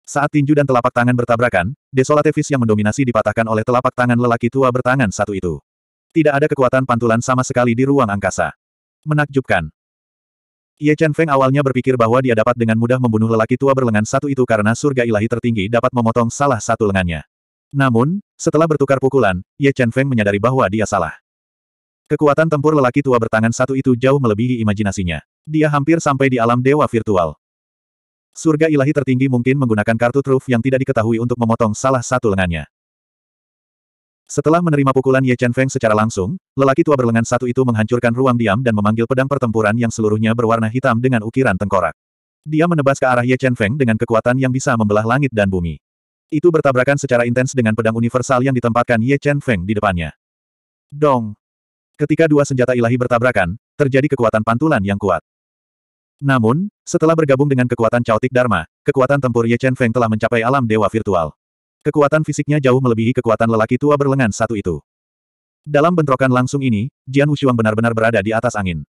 Speaker 1: Saat tinju dan telapak tangan bertabrakan, Desolate Desolatevis yang mendominasi dipatahkan oleh telapak tangan lelaki tua bertangan satu itu. Tidak ada kekuatan pantulan sama sekali di ruang angkasa. Menakjubkan. Ye Chen Feng awalnya berpikir bahwa dia dapat dengan mudah membunuh lelaki tua berlengan satu itu karena surga ilahi tertinggi dapat memotong salah satu lengannya. Namun, setelah bertukar pukulan, Ye Chen Feng menyadari bahwa dia salah. Kekuatan tempur lelaki tua bertangan satu itu jauh melebihi imajinasinya. Dia hampir sampai di alam dewa virtual. Surga ilahi tertinggi mungkin menggunakan kartu truf yang tidak diketahui untuk memotong salah satu lengannya. Setelah menerima pukulan Ye Chen Feng secara langsung, lelaki tua berlengan satu itu menghancurkan ruang diam dan memanggil pedang pertempuran yang seluruhnya berwarna hitam dengan ukiran tengkorak. Dia menebas ke arah Ye Chen Feng dengan kekuatan yang bisa membelah langit dan bumi. Itu bertabrakan secara intens dengan pedang universal yang ditempatkan Ye Chen Feng di depannya. Dong! Ketika dua senjata ilahi bertabrakan, terjadi kekuatan pantulan yang kuat. Namun, setelah bergabung dengan kekuatan caotik Dharma, kekuatan tempur Ye Chen Feng telah mencapai alam dewa virtual. Kekuatan fisiknya jauh melebihi kekuatan lelaki tua berlengan satu itu. Dalam bentrokan langsung ini, Jian Wushuang benar-benar berada di atas angin.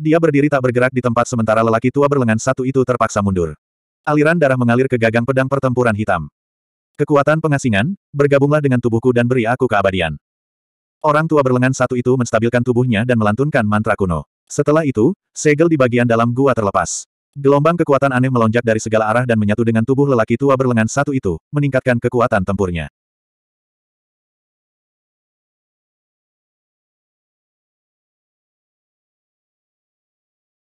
Speaker 1: Dia berdiri tak bergerak di tempat sementara lelaki tua berlengan satu itu terpaksa mundur. Aliran darah mengalir ke gagang pedang pertempuran hitam. Kekuatan pengasingan, bergabunglah dengan tubuhku dan beri aku keabadian. Orang tua berlengan satu itu menstabilkan tubuhnya dan melantunkan mantra kuno. Setelah itu, segel di bagian dalam gua terlepas. Gelombang kekuatan aneh melonjak dari segala arah dan menyatu dengan tubuh lelaki tua berlengan satu itu, meningkatkan kekuatan tempurnya.